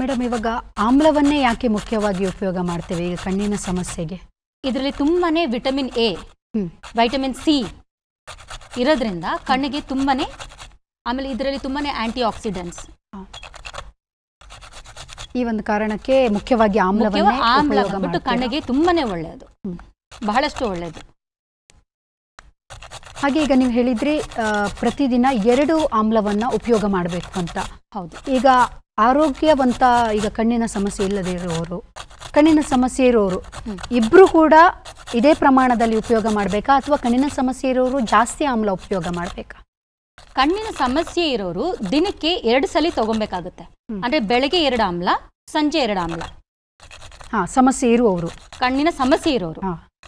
ಮೇಡಮ್ ಇವಾಗ ಆಮ್ಲವನ್ನೇ ಯಾಕೆ ಮುಖ್ಯವಾಗಿ ಉಪಯೋಗ ಮಾಡ್ತೇವೆ ಈಗ ಕಣ್ಣಿನ ಸಮಸ್ಯೆಗೆ ಇದರಲ್ಲಿ ತುಂಬಾ ವಿಟಮಿನ್ ಎ ವೈಟಮಿನ್ ಸಿ ಇರೋದ್ರಿಂದ ಕಣ್ಣಿಗೆ ತುಂಬಾನೇ ಆಮೇಲೆ ಇದರಲ್ಲಿ ತುಂಬಾ ಆಂಟಿ ಆಕ್ಸಿಡೆಂಟ್ಸ್ ಈ ಒಂದು ಕಾರಣಕ್ಕೆ ಮುಖ್ಯವಾಗಿ ಆಮ್ಲವನ್ನು ಆಮ್ಲ ಕಣ್ಣಿಗೆ ತುಂಬಾನೇ ಒಳ್ಳೆಯದು ಬಹಳಷ್ಟು ಒಳ್ಳೆಯದು ಹಾಗೆ ಈಗ ನೀವು ಹೇಳಿದ್ರಿ ಪ್ರತಿದಿನ ಎರಡು ಆಮ್ಲವನ್ನು ಉಪಯೋಗ ಮಾಡಬೇಕು ಅಂತ ಹೌದು ಈಗ ಆರೋಗ್ಯವಂತ ಈಗ ಕಣ್ಣಿನ ಸಮಸ್ಯೆ ಇಲ್ಲದೆ ಇರುವವರು ಕಣ್ಣಿನ ಸಮಸ್ಯೆ ಇರೋರು ಇಬ್ರು ಕೂಡ ಇದೇ ಪ್ರಮಾಣದಲ್ಲಿ ಉಪಯೋಗ ಮಾಡಬೇಕಾ ಅಥವಾ ಕಣ್ಣಿನ ಸಮಸ್ಯೆ ಇರೋರು ಜಾಸ್ತಿ ಆಮ್ಲ ಉಪಯೋಗ ಮಾಡಬೇಕಾ ಕಣ್ಣಿನ ಸಮಸ್ಯೆ ಇರೋರು ದಿನಕ್ಕೆ ಎರಡು ಸಲ ತಗೊಬೇಕಾಗುತ್ತೆ ಅಂದ್ರೆ ಬೆಳಗ್ಗೆ ಎರಡು ಆಮ್ಲ ಸಂಜೆ ಎರಡು ಆಮ್ಲ ಹಾ ಸಮಸ್ಯೆ ಇರುವವರು ಕಣ್ಣಿನ ಸಮಸ್ಯೆ ಇರೋರು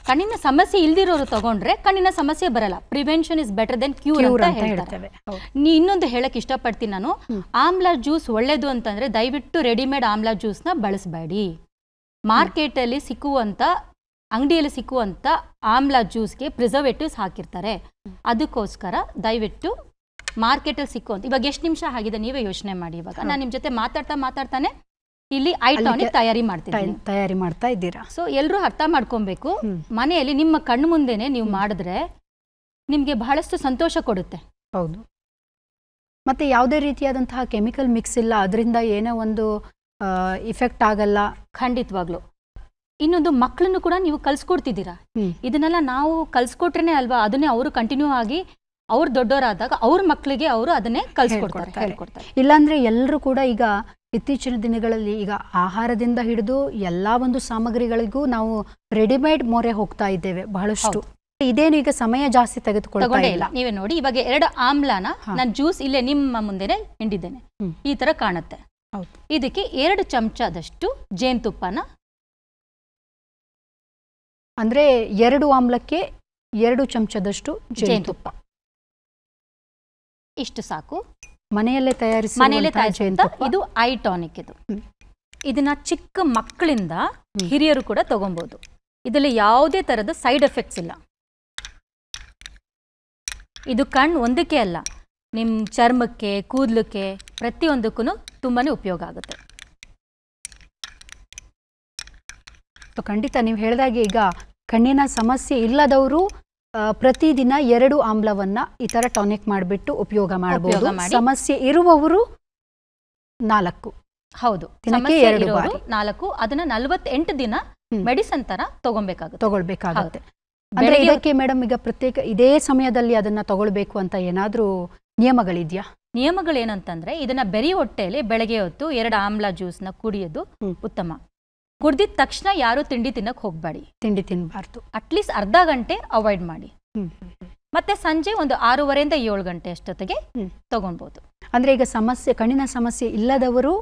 ಕಣ್ಣಿನ ಸಮಸ್ಯೆ ಇಲ್ದಿರೋರು ತಗೊಂಡ್ರೆ ಕಣ್ಣಿನ ಸಮಸ್ಯೆ ಬರಲ್ಲ prevention is better than cure ಅಂತ ಹೇಳ್ತಾರೆ ನೀ ಇನ್ನೊಂದು ಹೇಳಕ್ ಇಷ್ಟಪಡ್ತೀನಿ ನಾನು ಆಮ್ಲಾ ಜ್ಯೂಸ್ ಒಳ್ಳೇದು ಅಂತಂದ್ರೆ ದಯವಿಟ್ಟು ರೆಡಿಮೇಡ್ ಆಮ್ಲ ನ ಬಳಸಬೇಡಿ ಮಾರ್ಕೆಟಲ್ಲಿ ಸಿಕ್ಕುವಂತ ಅಂಗಡಿಯಲ್ಲಿ ಸಿಕ್ಕುವಂತ ಆಮ್ಲ ಜ್ಯೂಸ್ಗೆ ಪ್ರಿಸರ್ವೇಟಿವ್ಸ್ ಹಾಕಿರ್ತಾರೆ ಅದಕ್ಕೋಸ್ಕರ ದಯವಿಟ್ಟು ಮಾರ್ಕೆಟಲ್ಲಿ ಸಿಕ್ಕುವಂತ ಇವಾಗ ಎಷ್ಟು ನಿಮಿಷ ಆಗಿದೆ ನೀವೇ ಯೋಚನೆ ಮಾಡಿ ಇವಾಗ ನಾನು ನಿಮ್ಮ ಜೊತೆ ಮಾತಾಡ್ತಾ ಮಾತಾಡ್ತಾನೆ ಇಲ್ಲಿ ಐ ತಯಾರಿ ಮಾಡ್ತೀವಿ ತಯಾರಿ ಮಾಡ್ತಾ ಇದ್ದೀರಾ ಸೊ ಎಲ್ಲರೂ ಅರ್ಥ ಮಾಡ್ಕೊಬೇಕು ಮನೆಯಲ್ಲಿ ನಿಮ್ಮ ಕಣ್ಣು ಮುಂದೆನೆ ನೀವು ಮಾಡಿದ್ರೆ ನಿಮಗೆ ಬಹಳಷ್ಟು ಸಂತೋಷ ಕೊಡುತ್ತೆ ಹೌದು ಮತ್ತೆ ಯಾವುದೇ ರೀತಿಯಾದಂತಹ ಕೆಮಿಕಲ್ ಮಿಕ್ಸ್ ಇಲ್ಲ ಅದರಿಂದ ಏನೋ ಒಂದು ಇಫೆಕ್ಟ್ ಆಗಲ್ಲ ಖಂಡಿತವಾಗ್ಲು ಇನ್ನೊಂದು ಮಕ್ಕಳನ್ನು ಕೂಡ ನೀವು ಕಲ್ಸ್ಕೊಡ್ತಿದ್ದೀರಾ ಇದನ್ನೆಲ್ಲ ನಾವು ಕಲ್ಸ್ಕೊಟ್ರೇನೆ ಅಲ್ವಾ ಅದನ್ನೇ ಅವರು ಕಂಟಿನ್ಯೂ ಆಗಿ ಅವ್ರು ದೊಡ್ಡವರಾದಾಗ ಅವ್ರ ಮಕ್ಕಳಿಗೆ ಅವರು ಅದನ್ನೇ ಕಲ್ಸ್ಕೊಡ್ತಾರೆ ಇಲ್ಲಾಂದ್ರೆ ಎಲ್ಲರೂ ಕೂಡ ಈಗ ಇತ್ತೀಚಿನ ದಿನಗಳಲ್ಲಿ ಈಗ ಆಹಾರದಿಂದ ಹಿಡಿದು ಎಲ್ಲ ಒಂದು ಸಾಮಗ್ರಿಗಳಿಗೂ ನಾವು ರೆಡಿಮೇಡ್ ಮೊರೆ ಹೋಗ್ತಾ ಇದ್ದೇವೆ ಬಹಳಷ್ಟು ಇದೇನು ಈಗ ಸಮಯ ಜಾಸ್ತಿ ತೆಗೆದುಕೊಳ್ಳೋದೇ ಇಲ್ಲ ನೀವೇ ನೋಡಿ ಇವಾಗ ಎರಡು ಆಮ್ಲಾನ ನಾನು ಜ್ಯೂಸ್ ಇಲ್ಲೇ ನಿಮ್ಮ ಮುಂದೆನೆ ಹಿಂಡಿದ್ದೇನೆ ಈ ತರ ಕಾಣುತ್ತೆ ಇದಕ್ಕೆ ಎರಡು ಚಮಚದಷ್ಟು ಜೇನುತುಪ್ಪನ ಅಂದ್ರೆ ಎರಡು ಆಮ್ಲಕ್ಕೆ ಎರಡು ಚಮಚದಷ್ಟು ಜೇನುತುಪ್ಪ ಇಷ್ಟು ಸಾಕು ಮನೆಯಲ್ಲೇ ತಯಾರಿಸಿ ಮನೆಯಲ್ಲೇ ಇದು ಐ ಟಾನಿಕ್ ಇದು ಇದನ್ನ ಚಿಕ್ಕ ಮಕ್ಕಳಿಂದ ಹಿರಿಯರು ಕೂಡ ತಗೊಂಬೋದು ಇದರಲ್ಲಿ ಯಾವುದೇ ತರದ ಸೈಡ್ ಎಫೆಕ್ಟ್ಸ್ ಇಲ್ಲ ಇದು ಕಣ್ಣು ಒಂದಕ್ಕೆ ಅಲ್ಲ ನಿಮ್ಮ ಚರ್ಮಕ್ಕೆ ಕೂದಲಕ್ಕೆ ಪ್ರತಿಯೊಂದಕ್ಕೂ ತುಂಬಾನೇ ಉಪಯೋಗ ಆಗುತ್ತೆ ಖಂಡಿತ ನೀವು ಹೇಳಿದಾಗೆ ಈಗ ಕಣ್ಣಿನ ಸಮಸ್ಯೆ ಇಲ್ಲದವರು ಪ್ರತಿದಿನ ಎರಡು ಆಮ್ಲವನ್ನ ಈ ತರ ಟಾನಿಕ್ ಮಾಡಿಬಿಟ್ಟು ಉಪಯೋಗ ಮಾಡಬಹುದು ಸಮಸ್ಯೆ ಇರುವವರು ನಾಲ್ಕು ಹೌದು ನಾಲ್ಕು ಅದನ್ನ ನಲ್ವತ್ತೆಂಟು ದಿನ ಮೆಡಿಸನ್ ತರ ತಗೊಬೇಕಾಗುತ್ತೆ ತಗೊಳ್ಬೇಕಾಗುತ್ತೆ ಅಂದ್ರೆ ಇದಕ್ಕೆ ಮೇಡಮ್ ಈಗ ಪ್ರತ್ಯೇಕ ಇದೇ ಸಮಯದಲ್ಲಿ ಅದನ್ನ ತಗೊಳ್ಬೇಕು ಅಂತ ಏನಾದ್ರೂ ನಿಯಮಗಳು ನಿಯಮಗಳೇನಂತಂದ್ರೆ ಇದನ್ನ ಬೆರಿ ಹೊಟ್ಟೆಯಲ್ಲಿ ಬೆಳಗ್ಗೆ ಹೊತ್ತು ಎರಡು ಆಮ್ಲ ಜ್ಯೂಸ್ನ ಕುಡಿಯೋದು ಉತ್ತಮ ಕುಡ್ದಿದ ತಕ್ಷಣ ಯಾರು ತಿಂಡಿ ತಿನ್ನಕ್ಕೆ ಹೋಗ್ಬೇಡಿ ತಿಂಡಿ ತಿನ್ಬಾರ್ದು ಅಟ್ಲೀಸ್ಟ್ ಅರ್ಧ ಗಂಟೆ ಅವಾಯ್ಡ್ ಮಾಡಿ ಮತ್ತೆ ಸಂಜೆ ಒಂದು ಆರೂವರೆಯಿಂದ ಏಳು ಗಂಟೆ ಅಷ್ಟೊತ್ತಿಗೆ ತಗೊಳ್ಬಹುದು ಅಂದ್ರೆ ಈಗ ಸಮಸ್ಯೆ ಕಣ್ಣಿನ ಸಮಸ್ಯೆ ಇಲ್ಲದವರು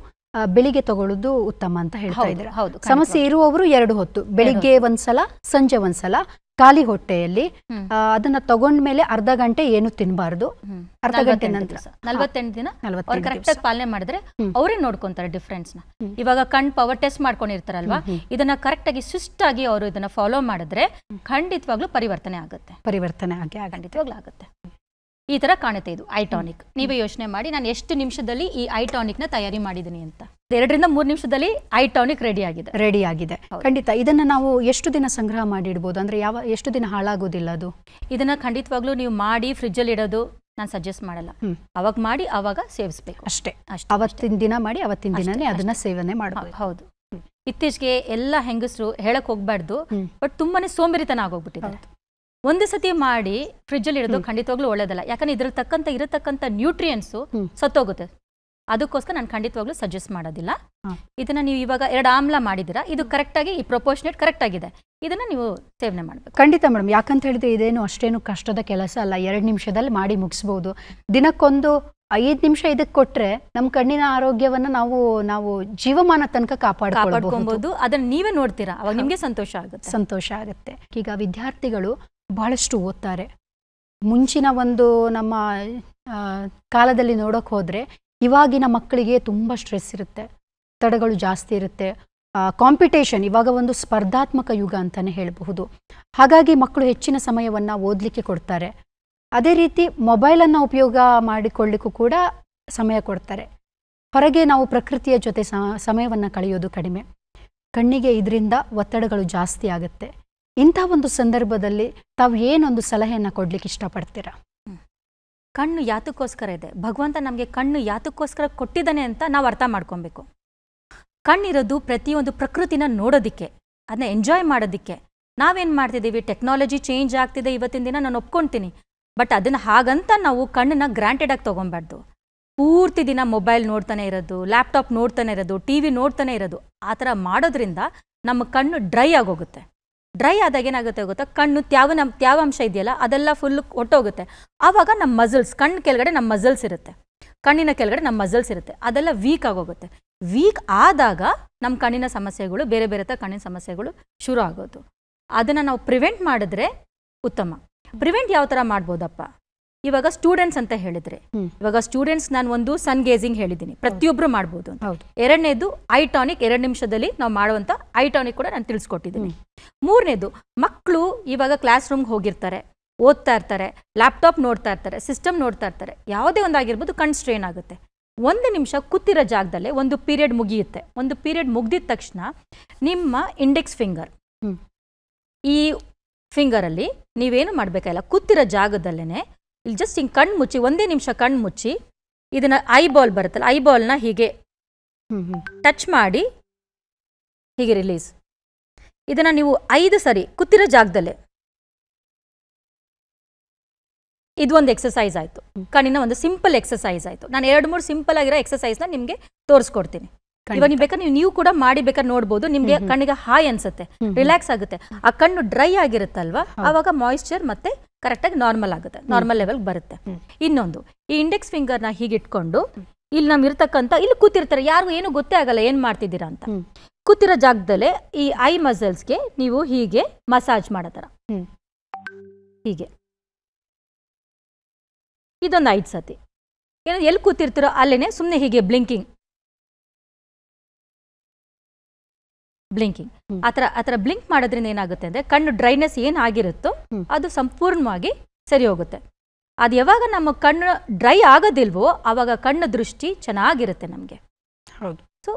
ಬೆಳಿಗ್ಗೆ ತಗೊಳ್ಳೋದು ಉತ್ತಮ ಅಂತ ಹೇಳ್ತಾ ಇದ್ದಾರೆ ಸಮಸ್ಯೆ ಇರುವವರು ಎರಡು ಹೊತ್ತು ಬೆಳಿಗ್ಗೆ ಒಂದ್ಸಲ ಸಂಜೆ ಒಂದ್ಸಲ ಖಾಲಿ ಹೊಟ್ಟೆಯಲ್ಲಿ ಅದನ್ನ ತಗೊಂಡ್ಮೇಲೆ ಅರ್ಧ ಗಂಟೆ ಏನು ತಿನ್ಬಾರ್ದು ಅರ್ಧ ಗಂಟೆ ನಂತರ ನಲ್ವತ್ತೆಂಟು ದಿನ ಕರೆಕ್ಟ್ ಪಾಲನೆ ಮಾಡಿದ್ರೆ ಅವರೇ ನೋಡ್ಕೊಂತಾರೆ ಡಿಫ್ರೆನ್ಸ್ ನ ಇವಾಗ ಕಣ್ ಪವರ್ ಟೆಸ್ಟ್ ಮಾಡ್ಕೊಂಡಿರ್ತಾರಲ್ವಾ ಇದನ್ನ ಕರೆಕ್ಟ್ ಆಗಿ ಸುಸ್ಟ್ ಆಗಿ ಅವರು ಇದನ್ನ ಫಾಲೋ ಮಾಡಿದ್ರೆ ಖಂಡಿತವಾಗ್ಲೂ ಪರಿವರ್ತನೆ ಆಗುತ್ತೆ ಪರಿವರ್ತನೆ ಆಗಿ ಖಂಡಿತವಾಗ್ಲೂ ಆಗುತ್ತೆ ಈ ತರ ಕಾಣುತ್ತೆ ಇದು ಐಟಾನಿಕ್ ನೀವೇ ಯೋಚನೆ ಮಾಡಿ ನಾನು ಎಷ್ಟು ನಿಮಿಷದಲ್ಲಿ ಈ ನ ತಯಾರಿ ಮಾಡಿದೀನಿ ಅಂತ ಎರಡರಿಂದ ಮೂರ್ ನಿಮಿಷದಲ್ಲಿ ಐಟಾನಿಕ್ ರೆಡಿ ಆಗಿದೆ ರೆಡಿ ಆಗಿದೆ ಖಂಡಿತ ಇದನ್ನ ನಾವು ಎಷ್ಟು ದಿನ ಸಂಗ್ರಹ ಮಾಡಿಡಬಹುದು ಅಂದ್ರೆ ಯಾವ ಎಷ್ಟು ದಿನ ಹಾಳಾಗೋದಿಲ್ಲ ಅದು ಇದನ್ನ ಖಂಡಿತವಾಗ್ಲೂ ನೀವು ಮಾಡಿ ಅಲ್ಲಿ ಇಡೋದು ನಾನ್ ಸಜೆಸ್ಟ್ ಮಾಡಲ್ಲ ಅವಾಗ ಮಾಡಿ ಅವಾಗ ಸೇವಿಸಬೇಕು ಅಷ್ಟೇ ಅವತ್ತಿನ ದಿನ ಮಾಡಿ ಅವತ್ತಿನ ದಿನನೇ ಅದನ್ನ ಸೇವನೆ ಮಾಡಬೇಕು ಹೌದು ಇತ್ತೀಚೆಗೆ ಎಲ್ಲಾ ಹೆಂಗಸರು ಹೇಳಕ್ ಹೋಗ್ಬಾರ್ದು ಬಟ್ ತುಂಬಾನೇ ಸೋಂಬೇರಿತನ ಆಗೋಗ್ಬಿಟ್ಟಿದೆ ಒಂದು ಸತಿ ಮಾಡಿ ಅಲ್ಲಿ ಇಡೋದು ಖಂಡಿತವಾಗ್ಲೂ ಒಳ್ಳೇದಲ್ಲ ಯಾಕಂದ್ರೆ ಇದ್ರ ತಕ್ಕಂತ ಇರತಕ್ಕಂಥ ನ್ಯೂಟ್ರಿಯೆಂಟ್ಸು ಸತ್ತೋಗುತ್ತೆ ಅದಕ್ಕೋಸ್ಕರ ನಾನು ಖಂಡಿತವಾಗ್ಲೂ ಸಜೆಸ್ಟ್ ಮಾಡೋದಿಲ್ಲ ಇದನ್ನ ನೀವು ಇವಾಗ ಎರಡು ಆಮ್ಲ ಮಾಡಿದೀರ ಇದು ಕರೆಕ್ಟಾಗಿ ಈ ಪ್ರೊಪೋರ್ಷನೇಟ್ ಕರೆಕ್ಟ್ ಆಗಿದೆ ಇದನ್ನ ನೀವು ಸೇವನೆ ಮಾಡಬೇಕು ಖಂಡಿತ ಮೇಡಮ್ ಯಾಕಂತ ಹೇಳಿದ್ರೆ ಇದೇನು ಅಷ್ಟೇನು ಕಷ್ಟದ ಕೆಲಸ ಅಲ್ಲ ಎರಡು ನಿಮಿಷದಲ್ಲಿ ಮಾಡಿ ಮುಗಿಸ್ಬೋದು ದಿನಕ್ಕೊಂದು ಐದು ನಿಮಿಷ ಇದಕ್ಕೆ ಕೊಟ್ರೆ ನಮ್ಮ ಕಣ್ಣಿನ ಆರೋಗ್ಯವನ್ನ ನಾವು ನಾವು ಜೀವಮಾನ ತನಕ ಕಾಪಾಡ್ಕೊಬೋದು ಅದನ್ನ ನೀವೇ ನೋಡ್ತೀರಾ ಅವಾಗ ನಿಮಗೆ ಸಂತೋಷ ಆಗುತ್ತೆ ಸಂತೋಷ ಆಗುತ್ತೆ ಈಗ ವಿದ್ಯಾರ್ಥಿಗಳು ಬಹಳಷ್ಟು ಓದ್ತಾರೆ ಮುಂಚಿನ ಒಂದು ನಮ್ಮ ಕಾಲದಲ್ಲಿ ನೋಡೋಕೆ ಹೋದರೆ ಇವಾಗಿನ ಮಕ್ಕಳಿಗೆ ತುಂಬ ಸ್ಟ್ರೆಸ್ ಇರುತ್ತೆ ತಡಗಳು ಜಾಸ್ತಿ ಇರುತ್ತೆ ಕಾಂಪಿಟೇಷನ್ ಇವಾಗ ಒಂದು ಸ್ಪರ್ಧಾತ್ಮಕ ಯುಗ ಅಂತಲೇ ಹೇಳಬಹುದು ಹಾಗಾಗಿ ಮಕ್ಕಳು ಹೆಚ್ಚಿನ ಸಮಯವನ್ನು ಓದಲಿಕ್ಕೆ ಕೊಡ್ತಾರೆ ಅದೇ ರೀತಿ ಮೊಬೈಲನ್ನು ಉಪಯೋಗ ಮಾಡಿಕೊಳ್ಳಿಕ್ಕೂ ಕೂಡ ಸಮಯ ಕೊಡ್ತಾರೆ ಹೊರಗೆ ನಾವು ಪ್ರಕೃತಿಯ ಜೊತೆ ಸಮಯವನ್ನು ಕಳೆಯೋದು ಕಡಿಮೆ ಕಣ್ಣಿಗೆ ಇದರಿಂದ ಒತ್ತಡಗಳು ಜಾಸ್ತಿ ಆಗುತ್ತೆ ಇಂಥ ಒಂದು ಸಂದರ್ಭದಲ್ಲಿ ತಾವು ಏನೊಂದು ಸಲಹೆಯನ್ನು ಕೊಡ್ಲಿಕ್ಕೆ ಇಷ್ಟಪಡ್ತೀರಾ ಕಣ್ಣು ಯಾತಕ್ಕೋಸ್ಕರ ಇದೆ ಭಗವಂತ ನಮಗೆ ಕಣ್ಣು ಯಾತಕ್ಕೋಸ್ಕರ ಕೊಟ್ಟಿದ್ದಾನೆ ಅಂತ ನಾವು ಅರ್ಥ ಮಾಡ್ಕೊಬೇಕು ಕಣ್ಣಿರೋದು ಪ್ರತಿಯೊಂದು ಪ್ರಕೃತಿನ ನೋಡೋದಕ್ಕೆ ಅದನ್ನ ಎಂಜಾಯ್ ಮಾಡೋದಕ್ಕೆ ನಾವೇನು ಮಾಡ್ತಿದ್ದೀವಿ ಟೆಕ್ನಾಲಜಿ ಚೇಂಜ್ ಆಗ್ತಿದೆ ಇವತ್ತಿನ ದಿನ ನಾನು ಒಪ್ಕೊಳ್ತೀನಿ ಬಟ್ ಅದನ್ನು ಹಾಗಂತ ನಾವು ಕಣ್ಣನ್ನ ಗ್ರಾಂಟೆಡ್ ಆಗಿ ತೊಗೊಬಾರ್ದು ಪೂರ್ತಿ ದಿನ ಮೊಬೈಲ್ ನೋಡ್ತಾನೆ ಇರೋದು ಲ್ಯಾಪ್ಟಾಪ್ ನೋಡ್ತಾನೆ ಇರೋದು ಟಿ ವಿ ನೋಡ್ತಾನೆ ಇರೋದು ಆ ಥರ ಮಾಡೋದ್ರಿಂದ ನಮ್ಮ ಕಣ್ಣು ಡ್ರೈ ಆಗೋಗುತ್ತೆ ಡ್ರೈ ಆದಾಗ ಏನಾಗುತ್ತೆ ಗೊತ್ತಾ ಕಣ್ಣು ತ್ಯಾವ ನಮ್ಮ ಅಂಶ ಇದೆಯಲ್ಲ ಅದೆಲ್ಲ ಫುಲ್ ಒಟ್ಟೋಗುತ್ತೆ ಆವಾಗ ನಮ್ಮ ಮಸಲ್ಸ್ ಕಣ್ಣು ಕೆಳಗಡೆ ನಮ್ಮ ಮಸಲ್ಸ್ ಇರುತ್ತೆ ಕಣ್ಣಿನ ಕೆಳಗಡೆ ನಮ್ಮ ಮಸಲ್ಸ್ ಇರುತ್ತೆ ಅದೆಲ್ಲ ವೀಕ್ ಆಗೋಗುತ್ತೆ ವೀಕ್ ಆದಾಗ ನಮ್ಮ ಕಣ್ಣಿನ ಸಮಸ್ಯೆಗಳು ಬೇರೆ ಬೇರೆ ಥರ ಕಣ್ಣಿನ ಸಮಸ್ಯೆಗಳು ಶುರು ಆಗೋದು ಅದನ್ನು ನಾವು ಪ್ರಿವೆಂಟ್ ಮಾಡಿದ್ರೆ ಉತ್ತಮ ಪ್ರಿವೆಂಟ್ ಯಾವ ಥರ ಮಾಡ್ಬೋದಪ್ಪ ಇವಾಗ ಸ್ಟೂಡೆಂಟ್ಸ್ ಅಂತ ಹೇಳಿದ್ರೆ ಇವಾಗ ಸ್ಟೂಡೆಂಟ್ಸ್ ನಾನು ಒಂದು ಸನ್ ಗೇಜಿಂಗ್ ಹೇಳಿದ್ದೀನಿ ಪ್ರತಿಯೊಬ್ಬರು ಮಾಡ್ಬೋದು ಎರಡನೇದು ಐ ಟಾನಿಕ್ ಎರಡು ನಿಮಿಷದಲ್ಲಿ ನಾವು ಮಾಡುವಂಥ ಐಟಾನಿಕ್ ಕೂಡ ನಾನು ತಿಳಿಸ್ಕೊಟ್ಟಿದ್ದೀನಿ ಮೂರನೇದು ಮಕ್ಕಳು ಇವಾಗ ಕ್ಲಾಸ್ ರೂಮ್ಗೆ ಹೋಗಿರ್ತಾರೆ ಓದ್ತಾ ಇರ್ತಾರೆ ಲ್ಯಾಪ್ಟಾಪ್ ನೋಡ್ತಾ ಇರ್ತಾರೆ ಸಿಸ್ಟಮ್ ನೋಡ್ತಾ ಇರ್ತಾರೆ ಯಾವುದೇ ಒಂದಾಗಿರ್ಬೋದು ಸ್ಟ್ರೈನ್ ಆಗುತ್ತೆ ಒಂದು ನಿಮಿಷ ಕೂತಿರೋ ಜಾಗದಲ್ಲೇ ಒಂದು ಪೀರಿಯಡ್ ಮುಗಿಯುತ್ತೆ ಒಂದು ಪೀರಿಯಡ್ ಮುಗಿದಿದ ತಕ್ಷಣ ನಿಮ್ಮ ಇಂಡೆಕ್ಸ್ ಫಿಂಗರ್ ಈ ಫಿಂಗರಲ್ಲಿ ನೀವೇನು ಮಾಡಬೇಕಾಗಿಲ್ಲ ಕೂತಿರೋ ಜಾಗದಲ್ಲೇ ಇಲ್ಲಿ ಜಸ್ಟ್ ಹಿಂಗೆ ಕಣ್ಣು ಮುಚ್ಚಿ ಒಂದೇ ನಿಮಿಷ ಕಣ್ಣು ಮುಚ್ಚಿ ಇದನ್ನು ಐ ಬಾಲ್ ಬರುತ್ತಲ್ಲ ಐ ಬಾಲ್ನ ಹೀಗೆ ಟಚ್ ಮಾಡಿ ಹೀಗೆ ರಿಲೀಸ್ ಇದನ್ನು ನೀವು ಐದು ಸರಿ ಕೂತಿರೋ ಜಾಗದಲ್ಲೇ ಇದೊಂದು ಎಕ್ಸಸೈಸ್ ಆಯಿತು ಕಣ್ಣಿನ ಒಂದು ಸಿಂಪಲ್ ಎಕ್ಸಸೈಸ್ ಆಯಿತು ನಾನು ಎರಡು ಮೂರು ಸಿಂಪಲ್ ಆಗಿರೋ ಎಕ್ಸಸೈಸ್ನ ನಿಮಗೆ ತೋರಿಸ್ಕೊಡ್ತೀನಿ ಇವಾಗ ನೀವು ಬೇಕಾದ್ರೆ ನೀವು ಕೂಡ ಮಾಡಿ ಬೇಕಾದ್ರೆ ನೋಡ್ಬೋದು ನಿಮಗೆ ಕಣ್ಣಿಗೆ ಹಾಯ್ ಅನ್ಸುತ್ತೆ ರಿಲ್ಯಾಕ್ಸ್ ಆಗುತ್ತೆ ಆ ಕಣ್ಣು ಡ್ರೈ ಆಗಿರುತ್ತಲ್ವಾ ಆವಾಗ ಮಾಯಿಶ್ಚರ್ ಮತ್ತೆ ಕರೆಕ್ಟಾಗಿ ನಾರ್ಮಲ್ ಆಗುತ್ತೆ ನಾರ್ಮಲ್ ಲೆವೆಲ್ಗೆ ಬರುತ್ತೆ ಇನ್ನೊಂದು ಈ ಇಂಡೆಕ್ಸ್ ಫಿಂಗರ್ನ ಹೀಗೆ ಇಟ್ಕೊಂಡು ಇಲ್ಲಿ ನಮ್ ಇರ್ತಕ್ಕಂಥ ಇಲ್ಲಿ ಕೂತಿರ್ತಾರೆ ಯಾರಿಗೂ ಏನು ಗೊತ್ತೇ ಆಗಲ್ಲ ಏನ್ ಮಾಡ್ತಿದ್ದೀರಾ ಅಂತ ಕೂತಿರೋ ಜಾಗದಲ್ಲೇ ಈ ಐ ಮಸಲ್ಸ್ಗೆ ನೀವು ಹೀಗೆ ಮಸಾಜ್ ಮಾಡೋ ಹೀಗೆ ಇದೊಂದು ಐದು ಸತಿ ಏನೋ ಎಲ್ಲಿ ಕೂತಿರ್ತೀರೋ ಅಲ್ಲೇನೆ ಸುಮ್ಮನೆ ಹೀಗೆ ಬ್ಲಿಂಕಿಂಗ್ ಬ್ಲಿಂಕಿಂಗ್ ಆತರ ಥರ ಆ ಥರ ಬ್ಲಿಂಕ್ ಮಾಡೋದ್ರಿಂದ ಏನಾಗುತ್ತೆ ಅಂದರೆ ಕಣ್ಣು ಡ್ರೈನೆಸ್ ಏನು ಆಗಿರುತ್ತೋ ಅದು ಸಂಪೂರ್ಣವಾಗಿ ಸರಿ ಹೋಗುತ್ತೆ ಅದು ಯಾವಾಗ ನಮ್ಮ ಕಣ್ಣು ಡ್ರೈ ಆಗೋದಿಲ್ವೋ ಆವಾಗ ಕಣ್ಣು ದೃಷ್ಟಿ ಚೆನ್ನಾಗಿರುತ್ತೆ ನಮಗೆ ಹೌದು ಸೊ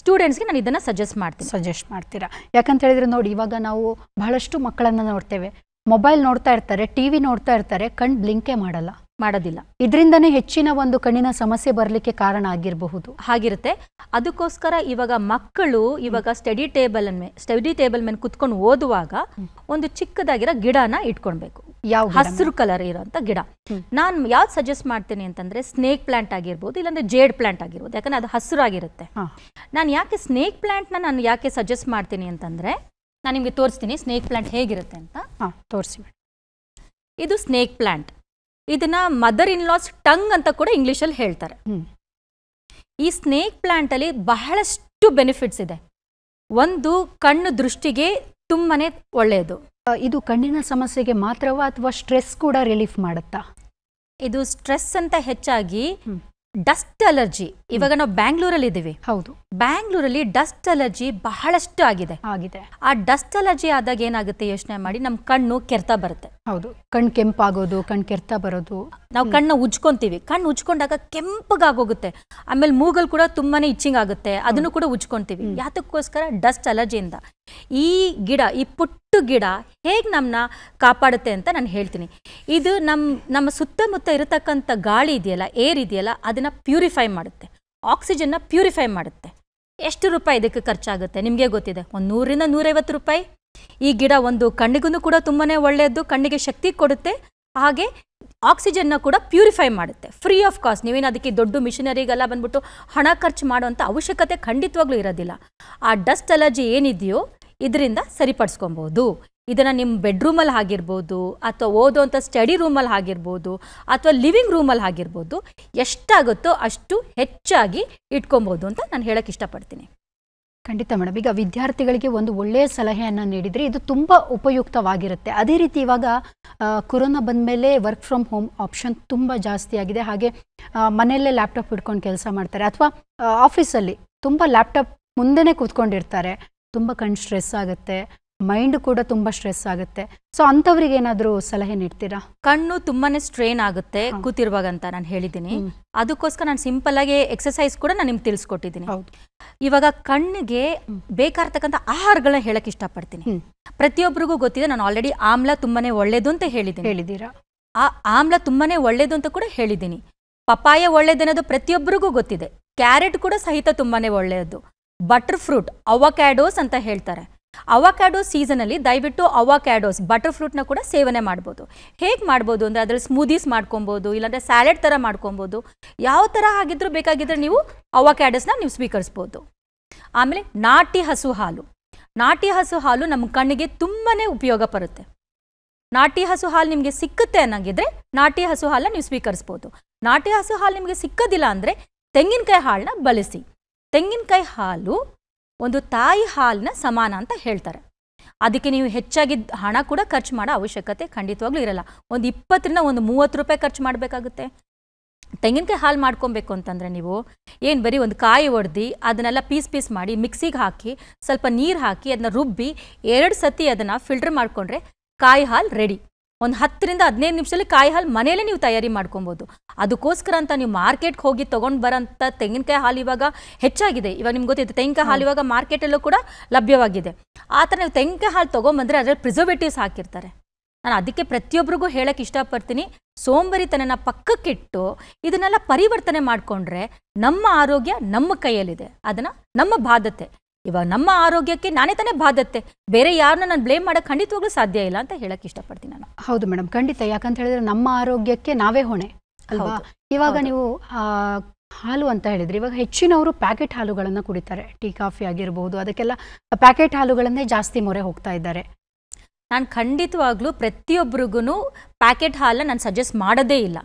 ಸ್ಟೂಡೆಂಟ್ಸ್ಗೆ ನಾನು ಇದನ್ನು ಸಜೆಸ್ಟ್ ಮಾಡ್ತೀನಿ ಸಜೆಸ್ಟ್ ಮಾಡ್ತೀರಾ ಯಾಕಂತ ಹೇಳಿದ್ರೆ ನೋಡಿ ಇವಾಗ ನಾವು ಬಹಳಷ್ಟು ಮಕ್ಕಳನ್ನು ನೋಡ್ತೇವೆ ಮೊಬೈಲ್ ನೋಡ್ತಾ ಇರ್ತಾರೆ ಟಿ ವಿ ನೋಡ್ತಾ ಇರ್ತಾರೆ ಕಣ್ಣು ಬ್ಲಿಂಕೇ ಮಾಡಲ್ಲ ಮಾಡೋದಿಲ್ಲ ಇದರಿಂದನೇ ಹೆಚ್ಚಿನ ಒಂದು ಕಣ್ಣಿನ ಸಮಸ್ಯೆ ಬರಲಿಕ್ಕೆ ಕಾರಣ ಆಗಿರಬಹುದು ಹಾಗಿರುತ್ತೆ ಅದಕ್ಕೋಸ್ಕರ ಇವಾಗ ಮಕ್ಕಳು ಇವಾಗ ಸ್ಟಡಿ ಟೇಬಲ್ ಸ್ಟಡಿ ಟೇಬಲ್ ಮೇಲೆ ಕುತ್ಕೊಂಡು ಓದುವಾಗ ಒಂದು ಚಿಕ್ಕದಾಗಿರೋ ಗಿಡನ ಇಟ್ಕೊಳ್ಬೇಕು ಯಾವ ಹಸಿರು ಕಲರ್ ಇರೋಂಥ ಗಿಡ ನಾನು ಯಾವ್ದು ಸಜೆಸ್ಟ್ ಮಾಡ್ತೀನಿ ಅಂತಂದ್ರೆ ಸ್ನೇಕ್ ಪ್ಲಾಂಟ್ ಆಗಿರ್ಬೋದು ಇಲ್ಲಾಂದ್ರೆ ಜೇಡ್ ಪ್ಲಾಂಟ್ ಆಗಿರ್ಬೋದು ಯಾಕಂದ್ರೆ ಅದು ಹಸಿರಾಗಿರುತ್ತೆ ನಾನು ಯಾಕೆ ಸ್ನೇಕ್ ಪ್ಲಾಂಟ್ನ ನಾನು ಯಾಕೆ ಸಜೆಸ್ಟ್ ಮಾಡ್ತೀನಿ ಅಂತಂದ್ರೆ ನಾನು ನಿಮಗೆ ತೋರಿಸ್ತೀನಿ ಸ್ನೇಕ್ ಪ್ಲಾಂಟ್ ಹೇಗಿರುತ್ತೆ ಅಂತ ತೋರಿಸಿ ಇದು ಸ್ನೇಕ್ ಪ್ಲಾಂಟ್ ಇದನ್ನ ಮದರ್ ಇನ್ ಲಾಸ್ ಟಂಗ್ ಅಂತ ಕೂಡ ಅಲ್ಲಿ ಹೇಳ್ತಾರೆ ಈ ಸ್ನೇಕ್ ಅಲ್ಲಿ ಬಹಳಷ್ಟು ಬೆನಿಫಿಟ್ಸ್ ಇದೆ ಒಂದು ಕಣ್ಣು ದೃಷ್ಟಿಗೆ ತುಂಬಾನೇ ಒಳ್ಳೆಯದು ಇದು ಕಣ್ಣಿನ ಸಮಸ್ಯೆಗೆ ಮಾತ್ರವಾ ಅಥವಾ ಸ್ಟ್ರೆಸ್ ಕೂಡ ರಿಲೀಫ್ ಮಾಡುತ್ತಾ ಇದು ಸ್ಟ್ರೆಸ್ ಅಂತ ಹೆಚ್ಚಾಗಿ ಡಸ್ಟ್ ಅಲರ್ಜಿ ಇವಾಗ ನಾವು ಬ್ಯಾಂಗ್ಳೂರಲ್ಲಿ ಇದ್ದೀವಿ ಹೌದು ಬ್ಯಾಂಗ್ಳೂರಲ್ಲಿ ಡಸ್ಟ್ ಅಲರ್ಜಿ ಬಹಳಷ್ಟು ಆಗಿದೆ ಆಗಿದೆ ಆ ಡಸ್ಟ್ ಅಲರ್ಜಿ ಆದಾಗ ಏನಾಗುತ್ತೆ ಯೋಚನೆ ಮಾಡಿ ನಮ್ಮ ಕಣ್ಣು ಕೆರ್ತಾ ಬರುತ್ತೆ ಹೌದು ಕಣ್ಣು ಕೆಂಪಾಗೋದು ಕಣ್ಣು ಕೆರ್ತಾ ಬರೋದು ನಾವು ಕಣ್ಣ ಉಜ್ಕೊಂತೀವಿ ಕಣ್ಣು ಉಜ್ಕೊಂಡಾಗ ಕೆಂಪಗಾಗೋಗುತ್ತೆ ಆಮೇಲೆ ಮೂಗಲ್ ಕೂಡ ತುಂಬಾನೇ ಇಚ್ಚಿಂಗ್ ಆಗುತ್ತೆ ಅದನ್ನು ಕೂಡ ಉಜ್ಕೊಂತೀವಿ ಯಾತಕ್ಕೋಸ್ಕರ ಡಸ್ಟ್ ಅಲರ್ಜಿಯಿಂದ ಈ ಗಿಡ ಈ ಪುಟ್ಟ ಗಿಡ ಹೇಗೆ ನಮ್ಮನ್ನ ಕಾಪಾಡುತ್ತೆ ಅಂತ ನಾನು ಹೇಳ್ತೀನಿ ಇದು ನಮ್ಮ ನಮ್ಮ ಸುತ್ತಮುತ್ತ ಇರತಕ್ಕಂಥ ಗಾಳಿ ಇದೆಯಲ್ಲ ಏರ್ ಇದೆಯಲ್ಲ ಅದನ್ನು ಪ್ಯೂರಿಫೈ ಮಾಡುತ್ತೆ ಆಕ್ಸಿಜನ್ನ ಪ್ಯೂರಿಫೈ ಮಾಡುತ್ತೆ ಎಷ್ಟು ರೂಪಾಯಿ ಇದಕ್ಕೆ ಖರ್ಚಾಗುತ್ತೆ ನಿಮಗೆ ಗೊತ್ತಿದೆ ಒಂದು ನೂರಿಂದ ನೂರೈವತ್ತು ರೂಪಾಯಿ ಈ ಗಿಡ ಒಂದು ಕಣ್ಣಿಗೂ ಕೂಡ ತುಂಬಾ ಒಳ್ಳೆಯದು ಕಣ್ಣಿಗೆ ಶಕ್ತಿ ಕೊಡುತ್ತೆ ಹಾಗೆ ಆಕ್ಸಿಜನ್ನ ಕೂಡ ಪ್ಯೂರಿಫೈ ಮಾಡುತ್ತೆ ಫ್ರೀ ಆಫ್ ಕಾಸ್ಟ್ ನೀವೇನು ಅದಕ್ಕೆ ದೊಡ್ಡ ಮಿಷಿನರಿಗೆಲ್ಲ ಬಂದ್ಬಿಟ್ಟು ಹಣ ಖರ್ಚು ಮಾಡುವಂಥ ಅವಶ್ಯಕತೆ ಖಂಡಿತವಾಗ್ಲೂ ಇರೋದಿಲ್ಲ ಆ ಡಸ್ಟ್ ಅಲರ್ಜಿ ಏನಿದೆಯೋ ಇದರಿಂದ ಸರಿಪಡಿಸ್ಕೊಬೋದು ಇದನ್ನು ನಿಮ್ಮ ಬೆಡ್ರೂಮಲ್ಲಿ ಆಗಿರ್ಬೋದು ಅಥವಾ ಓದೋವಂಥ ಸ್ಟಡಿ ರೂಮಲ್ಲಿ ಆಗಿರ್ಬೋದು ಅಥವಾ ಲಿವಿಂಗ್ ರೂಮಲ್ಲಿ ಆಗಿರ್ಬೋದು ಎಷ್ಟಾಗುತ್ತೋ ಅಷ್ಟು ಹೆಚ್ಚಾಗಿ ಇಟ್ಕೊಬೋದು ಅಂತ ನಾನು ಹೇಳೋಕ್ಕೆ ಇಷ್ಟಪಡ್ತೀನಿ ಖಂಡಿತ ಮೇಡಮ್ ಈಗ ವಿದ್ಯಾರ್ಥಿಗಳಿಗೆ ಒಂದು ಒಳ್ಳೆಯ ಸಲಹೆಯನ್ನು ನೀಡಿದರೆ ಇದು ತುಂಬ ಉಪಯುಕ್ತವಾಗಿರುತ್ತೆ ಅದೇ ರೀತಿ ಇವಾಗ ಕೊರೋನಾ ಬಂದ ಮೇಲೆ ವರ್ಕ್ ಫ್ರಮ್ ಹೋಮ್ ಆಪ್ಷನ್ ತುಂಬ ಜಾಸ್ತಿ ಆಗಿದೆ ಹಾಗೆ ಮನೆಯಲ್ಲೇ ಲ್ಯಾಪ್ಟಾಪ್ ಇಟ್ಕೊಂಡು ಕೆಲಸ ಮಾಡ್ತಾರೆ ಅಥವಾ ಆಫೀಸಲ್ಲಿ ತುಂಬ ಲ್ಯಾಪ್ಟಾಪ್ ಮುಂದೆನೇ ಕೂತ್ಕೊಂಡಿರ್ತಾರೆ ತುಂಬ ಕಣ್ಣು ಸ್ಟ್ರೆಸ್ ಆಗುತ್ತೆ ಮೈಂಡ್ ಕೂಡ ತುಂಬಾ ಸ್ಟ್ರೆಸ್ ಆಗುತ್ತೆ ಸೊ ಅಂತವ್ರಿಗೆ ಏನಾದರೂ ಸಲಹೆ ನೀಡ್ತೀರಾ ಕಣ್ಣು ತುಂಬಾನೇ ಸ್ಟ್ರೈನ್ ಆಗುತ್ತೆ ಕೂತಿರುವಾಗ ಅಂತ ನಾನು ಹೇಳಿದ್ದೀನಿ ಅದಕ್ಕೋಸ್ಕರ ನಾನು ಸಿಂಪಲ್ ಆಗಿ ಎಕ್ಸಸೈಸ್ ಕೂಡ ನಾನು ನಿಮ್ಗೆ ತಿಳಿಸ್ಕೊಟ್ಟಿದ್ದೀನಿ ಇವಾಗ ಕಣ್ಣಿಗೆ ಬೇಕಾರ್ತಕ್ಕಂತ ಆಹಾರಗಳನ್ನ ಹೇಳಕ್ ಇಷ್ಟಪಡ್ತೀನಿ ಪ್ರತಿಯೊಬ್ಬರಿಗೂ ಗೊತ್ತಿದೆ ನಾನು ಆಲ್ರೆಡಿ ಆಮ್ಲ ತುಂಬಾನೇ ಒಳ್ಳೇದು ಅಂತ ಹೇಳಿದ್ದೀನಿ ಹೇಳಿದ್ದೀರಾ ಆ ಆಮ್ಲ ತುಂಬಾನೇ ಒಳ್ಳೇದು ಅಂತ ಕೂಡ ಹೇಳಿದ್ದೀನಿ ಪಪಾಯ ಒಳ್ಳೇದನ್ನೋದು ಪ್ರತಿಯೊಬ್ಬರಿಗೂ ಗೊತ್ತಿದೆ ಕ್ಯಾರೆಟ್ ಕೂಡ ಸಹಿತ ತುಂಬಾನೇ ಒಳ್ಳೆಯದು ಬಟರ್ ಫ್ರೂಟ್ ಅವಕ್ಯಾಡೋಸ್ ಅಂತ ಹೇಳ್ತಾರೆ ಸೀಸನ್ ಸೀಸನಲ್ಲಿ ದಯವಿಟ್ಟು ಅವಕ್ಯಾಡೋಸ್ ಬಟರ್ ಫ್ರೂಟ್ನ ಕೂಡ ಸೇವನೆ ಮಾಡ್ಬೋದು ಹೇಗೆ ಮಾಡ್ಬೋದು ಅಂದರೆ ಅದರಲ್ಲಿ ಸ್ಮೂದೀಸ್ ಮಾಡ್ಕೊಬೋದು ಇಲ್ಲಾಂದರೆ ಸ್ಯಾಲೆಡ್ ಥರ ಮಾಡ್ಕೊಬೋದು ಯಾವ ಥರ ಆಗಿದ್ರೂ ಬೇಕಾಗಿದ್ದರೆ ನೀವು ಅವಕ್ಯಾಡೋಸ್ನ ನೀವು ಸ್ವೀಕರಿಸ್ಬೋದು ಆಮೇಲೆ ನಾಟಿ ಹಸು ಹಾಲು ನಾಟಿ ಹಸು ಹಾಲು ನಮ್ಮ ಕಣ್ಣಿಗೆ ತುಂಬಾ ಉಪಯೋಗ ಬರುತ್ತೆ ನಾಟಿ ಹಸು ಹಾಲು ನಿಮಗೆ ಸಿಕ್ಕುತ್ತೆ ಅನ್ನೋಂಗಿದ್ರೆ ನಾಟಿ ಹಸು ಹಾಲನ್ನ ನೀವು ಸ್ವೀಕರಿಸ್ಬೋದು ನಾಟಿ ಹಸು ಹಾಲು ನಿಮಗೆ ಸಿಕ್ಕದಿಲ್ಲ ಅಂದರೆ ತೆಂಗಿನಕಾಯಿ ಹಾಳನ್ನ ಬಳಸಿ ತೆಂಗಿನಕಾಯಿ ಹಾಲು ಒಂದು ತಾಯಿ ಹಾಲನ್ನ ಸಮಾನ ಅಂತ ಹೇಳ್ತಾರೆ ಅದಕ್ಕೆ ನೀವು ಹೆಚ್ಚಾಗಿ ಹಣ ಕೂಡ ಖರ್ಚು ಮಾಡೋ ಅವಶ್ಯಕತೆ ಖಂಡಿತವಾಗ್ಲೂ ಇರಲ್ಲ ಒಂದು ಇಪ್ಪತ್ತರಿಂದ ಒಂದು ಮೂವತ್ತು ರೂಪಾಯಿ ಖರ್ಚು ಮಾಡಬೇಕಾಗುತ್ತೆ ತೆಂಗಿನಕಾಯಿ ಹಾಲು ಮಾಡ್ಕೊಬೇಕು ಅಂತಂದರೆ ನೀವು ಏನು ಬರೀ ಒಂದು ಕಾಯಿ ಒಡೆದು ಅದನ್ನೆಲ್ಲ ಪೀಸ್ ಪೀಸ್ ಮಾಡಿ ಮಿಕ್ಸಿಗೆ ಹಾಕಿ ಸ್ವಲ್ಪ ನೀರು ಹಾಕಿ ಅದನ್ನ ರುಬ್ಬಿ ಎರಡು ಸತಿ ಅದನ್ನು ಫಿಲ್ಟರ್ ಮಾಡಿಕೊಂಡ್ರೆ ಕಾಯಿ ಹಾಲು ರೆಡಿ ಒಂದು ಹತ್ತರಿಂದ ಹದಿನೈದು ನಿಮಿಷದಲ್ಲಿ ಕಾಯಿ ಹಾಲು ಮನೆಯಲ್ಲೇ ನೀವು ತಯಾರಿ ಮಾಡ್ಕೊಬೋದು ಅದಕ್ಕೋಸ್ಕರ ಅಂತ ನೀವು ಮಾರ್ಕೆಟ್ಗೆ ಹೋಗಿ ತೊಗೊಂಡು ಬರೋಂಥ ತೆಂಗಿನಕಾಯಿ ಹಾಲು ಇವಾಗ ಹೆಚ್ಚಾಗಿದೆ ಇವಾಗ ನಿಮ್ಗೆ ಗೊತ್ತಿದೆ ತೆಂಗಿನಕಾಯಿ ಹಾಲು ಇವಾಗ ಮಾರ್ಕೆಟಲ್ಲೂ ಕೂಡ ಲಭ್ಯವಾಗಿದೆ ಆ ಥರ ನೀವು ತೆಂಗಿನಕಾಯಿ ಹಾಲು ತೊಗೊಂಬಂದರೆ ಅದರಲ್ಲಿ ಪ್ರಿಸರ್ವೇಟಿವ್ಸ್ ಹಾಕಿರ್ತಾರೆ ನಾನು ಅದಕ್ಕೆ ಪ್ರತಿಯೊಬ್ಬರಿಗೂ ಹೇಳಕ್ಕೆ ಇಷ್ಟಪಡ್ತೀನಿ ಸೋಂಬರಿತನನ ಪಕ್ಕಕ್ಕಿಟ್ಟು ಇದನ್ನೆಲ್ಲ ಪರಿವರ್ತನೆ ಮಾಡಿಕೊಂಡ್ರೆ ನಮ್ಮ ಆರೋಗ್ಯ ನಮ್ಮ ಕೈಯಲ್ಲಿದೆ ಅದನ್ನು ನಮ್ಮ ಬಾಧ್ಯತೆ ಇವಾಗ ನಮ್ಮ ಆರೋಗ್ಯಕ್ಕೆ ನಾನೇ ತಾನೇ ಬಾಧತ್ತೆ ಬೇರೆ ಯಾರನ್ನ ನಾನು ಬ್ಲೇಮ್ ಮಾಡೋಕ್ಕೆ ಖಂಡಿತವಾಗ್ಲೂ ಸಾಧ್ಯ ಇಲ್ಲ ಅಂತ ಹೇಳಕ್ಕೆ ಇಷ್ಟಪಡ್ತೀನಿ ನಾನು ಹೌದು ಮೇಡಮ್ ಖಂಡಿತ ಯಾಕಂತ ಹೇಳಿದ್ರೆ ನಮ್ಮ ಆರೋಗ್ಯಕ್ಕೆ ನಾವೇ ಹೊಣೆ ಅಲ್ವಾ ಇವಾಗ ನೀವು ಹಾಲು ಅಂತ ಹೇಳಿದ್ರೆ ಇವಾಗ ಹೆಚ್ಚಿನವರು ಪ್ಯಾಕೆಟ್ ಹಾಲುಗಳನ್ನ ಕುಡಿತಾರೆ ಟೀ ಕಾಫಿ ಆಗಿರಬಹುದು ಅದಕ್ಕೆಲ್ಲ ಪ್ಯಾಕೆಟ್ ಹಾಲುಗಳನ್ನೇ ಜಾಸ್ತಿ ಮೊರೆ ಹೋಗ್ತಾ ಇದ್ದಾರೆ ನಾನು ಖಂಡಿತವಾಗ್ಲೂ ಪ್ರತಿಯೊಬ್ಬರಿಗೂ ಪ್ಯಾಕೆಟ್ ಹಾಲನ್ನ ನಾನು ಸಜೆಸ್ಟ್ ಮಾಡೋದೇ ಇಲ್ಲ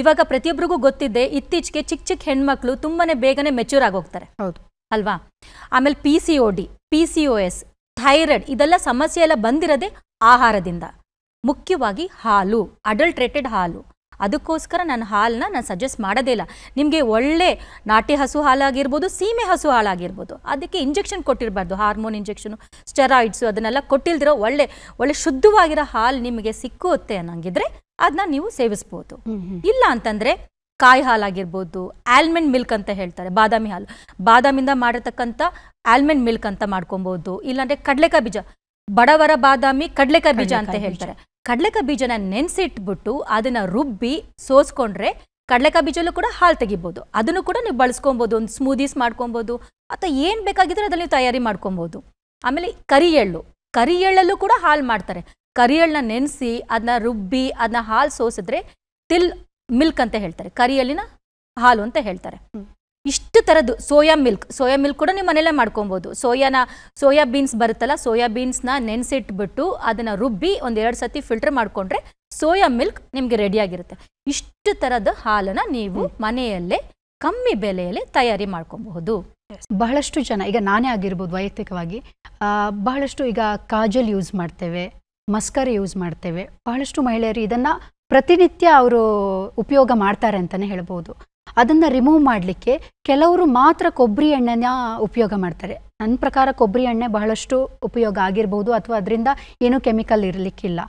ಇವಾಗ ಪ್ರತಿಯೊಬ್ಬರಿಗೂ ಗೊತ್ತಿದೆ ಇತ್ತೀಚೆಗೆ ಚಿಕ್ಕ ಚಿಕ್ಕ ಹೆಣ್ಮಕ್ಳು ತುಂಬಾನೇ ಬೇಗನೆ ಮೆಚ್ಯೂರ್ ಹೋಗ್ತಾರೆ ಹೌದು ಅಲ್ವಾ ಆಮೇಲೆ P C O D P C O S thyroid ಇದೆಲ್ಲ ಸಮಸ್ಯೆ ಎಲ್ಲ ಬಂದಿರೋದೇ ಆಹಾರದಿಂದ ಮುಖ್ಯವಾಗಿ ಹಾಲು ಅಡಲ್ಟ್ರೇಟೆಡ್ ಹಾಲು ಅದಕ್ಕೋಸ್ಕರ ನಾನು ಹಾಲನ್ನ ನಾನು ಸಜೆಸ್ಟ್ ಮಾಡೋದೇ ಇಲ್ಲ ನಿಮಗೆ ಒಳ್ಳೆ ನಾಟಿ ಹಸು ಹಾಲಾಗಿರ್ಬೋದು ಸೀಮೆ ಹಸು ಹಾಲಾಗಿರ್ಬೋದು ಅದಕ್ಕೆ ಇಂಜೆಕ್ಷನ್ ಕೊಟ್ಟಿರಬಾರ್ದು ಹಾರ್ಮೋನ್ ಇಂಜೆಕ್ಷನು ಸ್ಟೆರಾಯ್ಡ್ಸು ಅದನ್ನೆಲ್ಲ ಕೊಟ್ಟಿಲ್ದಿರೋ ಒಳ್ಳೆ ಒಳ್ಳೆ ಶುದ್ಧವಾಗಿರೋ ಹಾಲು ನಿಮಗೆ ಸಿಕ್ಕುತ್ತೆ ಅನ್ನಂಗಿದ್ರೆ ಅದನ್ನ ನೀವು ಸೇವಿಸ್ಬೋದು ಇಲ್ಲ ಅಂತಂದರೆ ಕಾಯಿ ಹಾಲಾಗಿರ್ಬೋದು ಆಲ್ಮೆಂಡ್ ಮಿಲ್ಕ್ ಅಂತ ಹೇಳ್ತಾರೆ ಬಾದಾಮಿ ಹಾಲು ಬಾದಾಮಿಂದ ಮಾಡಿರ್ತಕ್ಕಂಥ ಆಲ್ಮಂಡ್ ಮಿಲ್ಕ್ ಅಂತ ಮಾಡ್ಕೊಬೋದು ಇಲ್ಲಾಂದರೆ ಕಡಲೆಕಾಯಿ ಬೀಜ ಬಡವರ ಬಾದಾಮಿ ಕಡಲೆಕಾಯಿ ಬೀಜ ಅಂತ ಹೇಳ್ತಾರೆ ಕಡಲೆಕಾಯಿ ಬೀಜನ ನೆನೆಸಿಟ್ಬಿಟ್ಟು ಅದನ್ನು ರುಬ್ಬಿ ಸೋಸ್ಕೊಂಡ್ರೆ ಕಡಲೆಕಾಯಿ ಬೀಜಲ್ಲೂ ಕೂಡ ಹಾಲು ತೆಗಿಬೋದು ಅದನ್ನು ಕೂಡ ನೀವು ಬಳಸ್ಕೊಬೋದು ಒಂದು ಸ್ಮೂದೀಸ್ ಮಾಡ್ಕೊಬೋದು ಅಥವಾ ಏನು ಬೇಕಾಗಿದ್ರೆ ಅದನ್ನು ನೀವು ತಯಾರಿ ಮಾಡ್ಕೊಬೋದು ಆಮೇಲೆ ಕರಿ ಎಳ್ಳು ಕರಿ ಎಳ್ಳಲ್ಲೂ ಕೂಡ ಹಾಲು ಮಾಡ್ತಾರೆ ಕರಿ ಎಳ್ಳನ್ನ ನೆನೆಸಿ ಅದನ್ನ ರುಬ್ಬಿ ಅದನ್ನ ಹಾಲು ಸೋಸಿದ್ರೆ ತಿಲ್ ಮಿಲ್ಕ್ ಅಂತ ಹೇಳ್ತಾರೆ ಕರಿಯಲ್ಲಿನ ಹಾಲು ಅಂತ ಹೇಳ್ತಾರೆ ಇಷ್ಟು ಥರದ್ದು ಸೋಯಾ ಮಿಲ್ಕ್ ಸೋಯಾ ಮಿಲ್ಕ್ ಕೂಡ ನೀವು ಮನೆಯಲ್ಲೇ ಮಾಡ್ಕೊಬೋದು ಸೋಯಾನ ಸೋಯಾ ಬೀನ್ಸ್ ಬರುತ್ತಲ್ಲ ಸೋಯಾ ಬೀನ್ಸ್ನ ನೆನೆಸಿಟ್ಬಿಟ್ಟು ಅದನ್ನು ರುಬ್ಬಿ ಒಂದು ಎರಡು ಸತಿ ಫಿಲ್ಟರ್ ಮಾಡಿಕೊಂಡ್ರೆ ಸೋಯಾ ಮಿಲ್ಕ್ ನಿಮಗೆ ರೆಡಿಯಾಗಿರುತ್ತೆ ಇಷ್ಟು ಥರದ ಹಾಲನ್ನು ನೀವು ಮನೆಯಲ್ಲೇ ಕಮ್ಮಿ ಬೆಲೆಯಲ್ಲಿ ತಯಾರಿ ಮಾಡ್ಕೊಬಹುದು ಬಹಳಷ್ಟು ಜನ ಈಗ ನಾನೇ ಆಗಿರ್ಬೋದು ವೈಯಕ್ತಿಕವಾಗಿ ಬಹಳಷ್ಟು ಈಗ ಕಾಜಲ್ ಯೂಸ್ ಮಾಡ್ತೇವೆ ಮಸ್ಕರ್ ಯೂಸ್ ಮಾಡ್ತೇವೆ ಬಹಳಷ್ಟು ಮಹಿಳೆಯರು ಇದನ್ನು ಪ್ರತಿನಿತ್ಯ ಅವರು ಉಪಯೋಗ ಮಾಡ್ತಾರೆ ಅಂತಲೇ ಹೇಳ್ಬೋದು ಅದನ್ನು ರಿಮೂವ್ ಮಾಡಲಿಕ್ಕೆ ಕೆಲವರು ಮಾತ್ರ ಕೊಬ್ಬರಿ ಎಣ್ಣೆನ ಉಪಯೋಗ ಮಾಡ್ತಾರೆ ನನ್ನ ಪ್ರಕಾರ ಕೊಬ್ಬರಿ ಎಣ್ಣೆ ಬಹಳಷ್ಟು ಉಪಯೋಗ ಆಗಿರ್ಬೋದು ಅಥವಾ ಅದರಿಂದ ಏನೂ ಕೆಮಿಕಲ್ ಇರಲಿಕ್ಕಿಲ್ಲ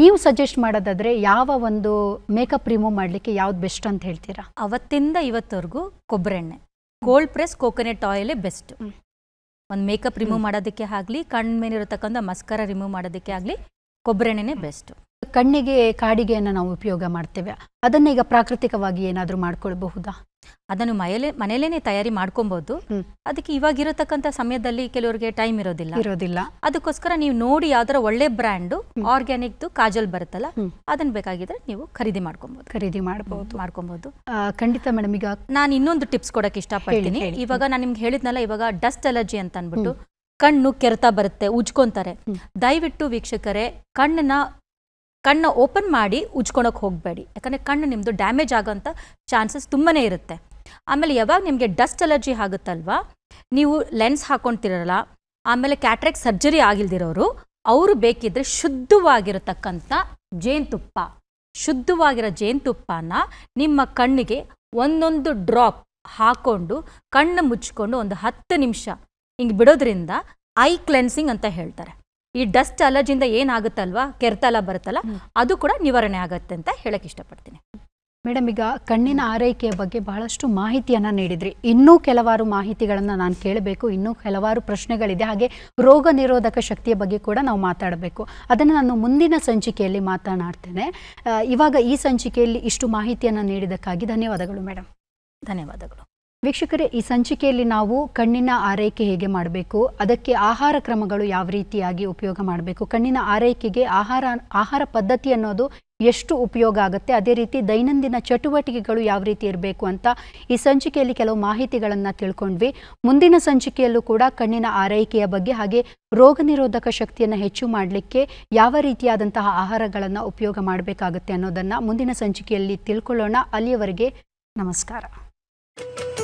ನೀವು ಸಜೆಸ್ಟ್ ಮಾಡೋದಾದರೆ ಯಾವ ಒಂದು ಮೇಕಪ್ ರಿಮೂವ್ ಮಾಡಲಿಕ್ಕೆ ಯಾವ್ದು ಬೆಸ್ಟ್ ಅಂತ ಹೇಳ್ತೀರಾ ಅವತ್ತಿಂದ ಇವತ್ತವರೆಗೂ ಕೊಬ್ಬರಿ ಎಣ್ಣೆ ಗೋಲ್ಡ್ ಪ್ರೆಸ್ ಕೋಕೋನಟ್ ಆಯಿಲೇ ಬೆಸ್ಟ್ ಒಂದು ಮೇಕಪ್ ರಿಮೂವ್ ಮಾಡೋದಕ್ಕೆ ಆಗಲಿ ಕಣ್ಮೇಲಿರತಕ್ಕಂಥ ಮಸ್ಕರ ರಿಮೂವ್ ಮಾಡೋದಕ್ಕೆ ಆಗಲಿ ಕೊಬ್ಬರಿ ಎಣ್ಣೆನೇ ಬೆಸ್ಟ್ ಕಣ್ಣಿಗೆ ಕಾಡಿಗೆಯನ್ನು ನಾವು ಉಪಯೋಗ ಮಾಡ್ತೇವೆ ಅದನ್ನ ಈಗ ಪ್ರಾಕೃತಿಕವಾಗಿ ಏನಾದರೂ ಮಾಡ್ಕೊಳ್ಬಹುದಾ ಅದನ್ನು ಮನೆಯಲ್ಲೇ ಮನೆಯಲ್ಲೇನೆ ತಯಾರಿ ಮಾಡ್ಕೊಬಹುದು ಅದಕ್ಕೆ ಇವಾಗ ಇರತಕ್ಕಂತ ಸಮಯದಲ್ಲಿ ಕೆಲವರಿಗೆ ಟೈಮ್ ಇರೋದಿಲ್ಲ ಇರೋದಿಲ್ಲ ಅದಕ್ಕೋಸ್ಕರ ನೀವು ನೋಡಿ ಯಾವ್ದಾರ ಒಳ್ಳೆ ಬ್ರ್ಯಾಂಡ್ ಆರ್ಗ್ಯಾನಿಕ್ ಕಾಜಲ್ ಬರುತ್ತಲ್ಲ ಅದನ್ನ ಬೇಕಾಗಿದ್ರೆ ನೀವು ಖರೀದಿ ಮಾಡ್ಕೊಬಹುದು ಖರೀದಿ ಮಾಡಬಹುದು ಮಾಡ್ಕೊಬಹುದು ಖಂಡಿತ ಮೇಡಮ್ ಈಗ ನಾನು ಇನ್ನೊಂದು ಟಿಪ್ಸ್ ಕೊಡಕ್ಕೆ ಇಷ್ಟಪಡ್ತೀನಿ ಇವಾಗ ನಾನು ನಿಮ್ಗೆ ಹೇಳಿದ್ನಲ್ಲ ಇವಾಗ ಡಸ್ಟ್ ಅಲರ್ಜಿ ಅಂತ ಅನ್ಬಿಟ್ಟು ಕಣ್ಣು ಕೆರೆತ ಬರುತ್ತೆ ಉಜ್ಕೊಂತಾರೆ ದಯವಿಟ್ಟು ವೀಕ್ಷಕರೇ ಕಣ್ಣನ್ನ ಕಣ್ಣು ಓಪನ್ ಮಾಡಿ ಉಜ್ಕೊಳಕ್ಕೆ ಹೋಗಬೇಡಿ ಯಾಕಂದರೆ ಕಣ್ಣು ನಿಮ್ಮದು ಡ್ಯಾಮೇಜ್ ಆಗೋಂಥ ಚಾನ್ಸಸ್ ತುಂಬಾ ಇರುತ್ತೆ ಆಮೇಲೆ ಯಾವಾಗ ನಿಮಗೆ ಡಸ್ಟ್ ಅಲರ್ಜಿ ಆಗುತ್ತಲ್ವ ನೀವು ಲೆನ್ಸ್ ಹಾಕ್ಕೊತಿರಲ್ಲ ಆಮೇಲೆ ಕ್ಯಾಟ್ರಾಕ್ ಸರ್ಜರಿ ಆಗಿಲ್ದಿರೋರು ಅವರು ಬೇಕಿದ್ದರೆ ಶುದ್ಧವಾಗಿರತಕ್ಕಂಥ ಜೇನುತುಪ್ಪ ಶುದ್ಧವಾಗಿರೋ ಜೇನುತುಪ್ಪನ ನಿಮ್ಮ ಕಣ್ಣಿಗೆ ಒಂದೊಂದು ಡ್ರಾಪ್ ಹಾಕ್ಕೊಂಡು ಕಣ್ಣು ಮುಚ್ಕೊಂಡು ಒಂದು ಹತ್ತು ನಿಮಿಷ ಹಿಂಗೆ ಬಿಡೋದ್ರಿಂದ ಐ ಕ್ಲೆನ್ಸಿಂಗ್ ಅಂತ ಹೇಳ್ತಾರೆ ಈ ಡಸ್ಟ್ ಅಲರ್ಜಿಯಿಂದ ಏನಾಗುತ್ತಲ್ವಾ ಕೆರ್ತಲ ಬರುತ್ತಲ್ಲ ಅದು ಕೂಡ ನಿವಾರಣೆ ಆಗುತ್ತೆ ಅಂತ ಹೇಳಕ್ಕೆ ಇಷ್ಟಪಡ್ತೀನಿ ಮೇಡಮ್ ಈಗ ಕಣ್ಣಿನ ಆರೈಕೆಯ ಬಗ್ಗೆ ಬಹಳಷ್ಟು ಮಾಹಿತಿಯನ್ನು ನೀಡಿದ್ರಿ ಇನ್ನೂ ಕೆಲವಾರು ಮಾಹಿತಿಗಳನ್ನು ನಾನು ಕೇಳಬೇಕು ಇನ್ನೂ ಕೆಲವಾರು ಪ್ರಶ್ನೆಗಳಿದೆ ಹಾಗೆ ರೋಗ ನಿರೋಧಕ ಶಕ್ತಿಯ ಬಗ್ಗೆ ಕೂಡ ನಾವು ಮಾತಾಡಬೇಕು ಅದನ್ನು ನಾನು ಮುಂದಿನ ಸಂಚಿಕೆಯಲ್ಲಿ ಮಾತನಾಡ್ತೇನೆ ಇವಾಗ ಈ ಸಂಚಿಕೆಯಲ್ಲಿ ಇಷ್ಟು ಮಾಹಿತಿಯನ್ನು ನೀಡಿದ್ದಕ್ಕಾಗಿ ಧನ್ಯವಾದಗಳು ಮೇಡಮ್ ಧನ್ಯವಾದಗಳು ವೀಕ್ಷಕರೇ ಈ ಸಂಚಿಕೆಯಲ್ಲಿ ನಾವು ಕಣ್ಣಿನ ಆರೈಕೆ ಹೇಗೆ ಮಾಡಬೇಕು ಅದಕ್ಕೆ ಆಹಾರ ಕ್ರಮಗಳು ಯಾವ ರೀತಿಯಾಗಿ ಉಪಯೋಗ ಮಾಡಬೇಕು ಕಣ್ಣಿನ ಆರೈಕೆಗೆ ಆಹಾರ ಆಹಾರ ಪದ್ಧತಿ ಅನ್ನೋದು ಎಷ್ಟು ಉಪಯೋಗ ಆಗುತ್ತೆ ಅದೇ ರೀತಿ ದೈನಂದಿನ ಚಟುವಟಿಕೆಗಳು ಯಾವ ರೀತಿ ಇರಬೇಕು ಅಂತ ಈ ಸಂಚಿಕೆಯಲ್ಲಿ ಕೆಲವು ಮಾಹಿತಿಗಳನ್ನು ತಿಳ್ಕೊಂಡ್ವಿ ಮುಂದಿನ ಸಂಚಿಕೆಯಲ್ಲೂ ಕೂಡ ಕಣ್ಣಿನ ಆರೈಕೆಯ ಬಗ್ಗೆ ಹಾಗೆ ರೋಗ ನಿರೋಧಕ ಶಕ್ತಿಯನ್ನು ಹೆಚ್ಚು ಮಾಡಲಿಕ್ಕೆ ಯಾವ ರೀತಿಯಾದಂತಹ ಆಹಾರಗಳನ್ನು ಉಪಯೋಗ ಮಾಡಬೇಕಾಗುತ್ತೆ ಅನ್ನೋದನ್ನು ಮುಂದಿನ ಸಂಚಿಕೆಯಲ್ಲಿ ತಿಳ್ಕೊಳ್ಳೋಣ ಅಲ್ಲಿಯವರೆಗೆ ನಮಸ್ಕಾರ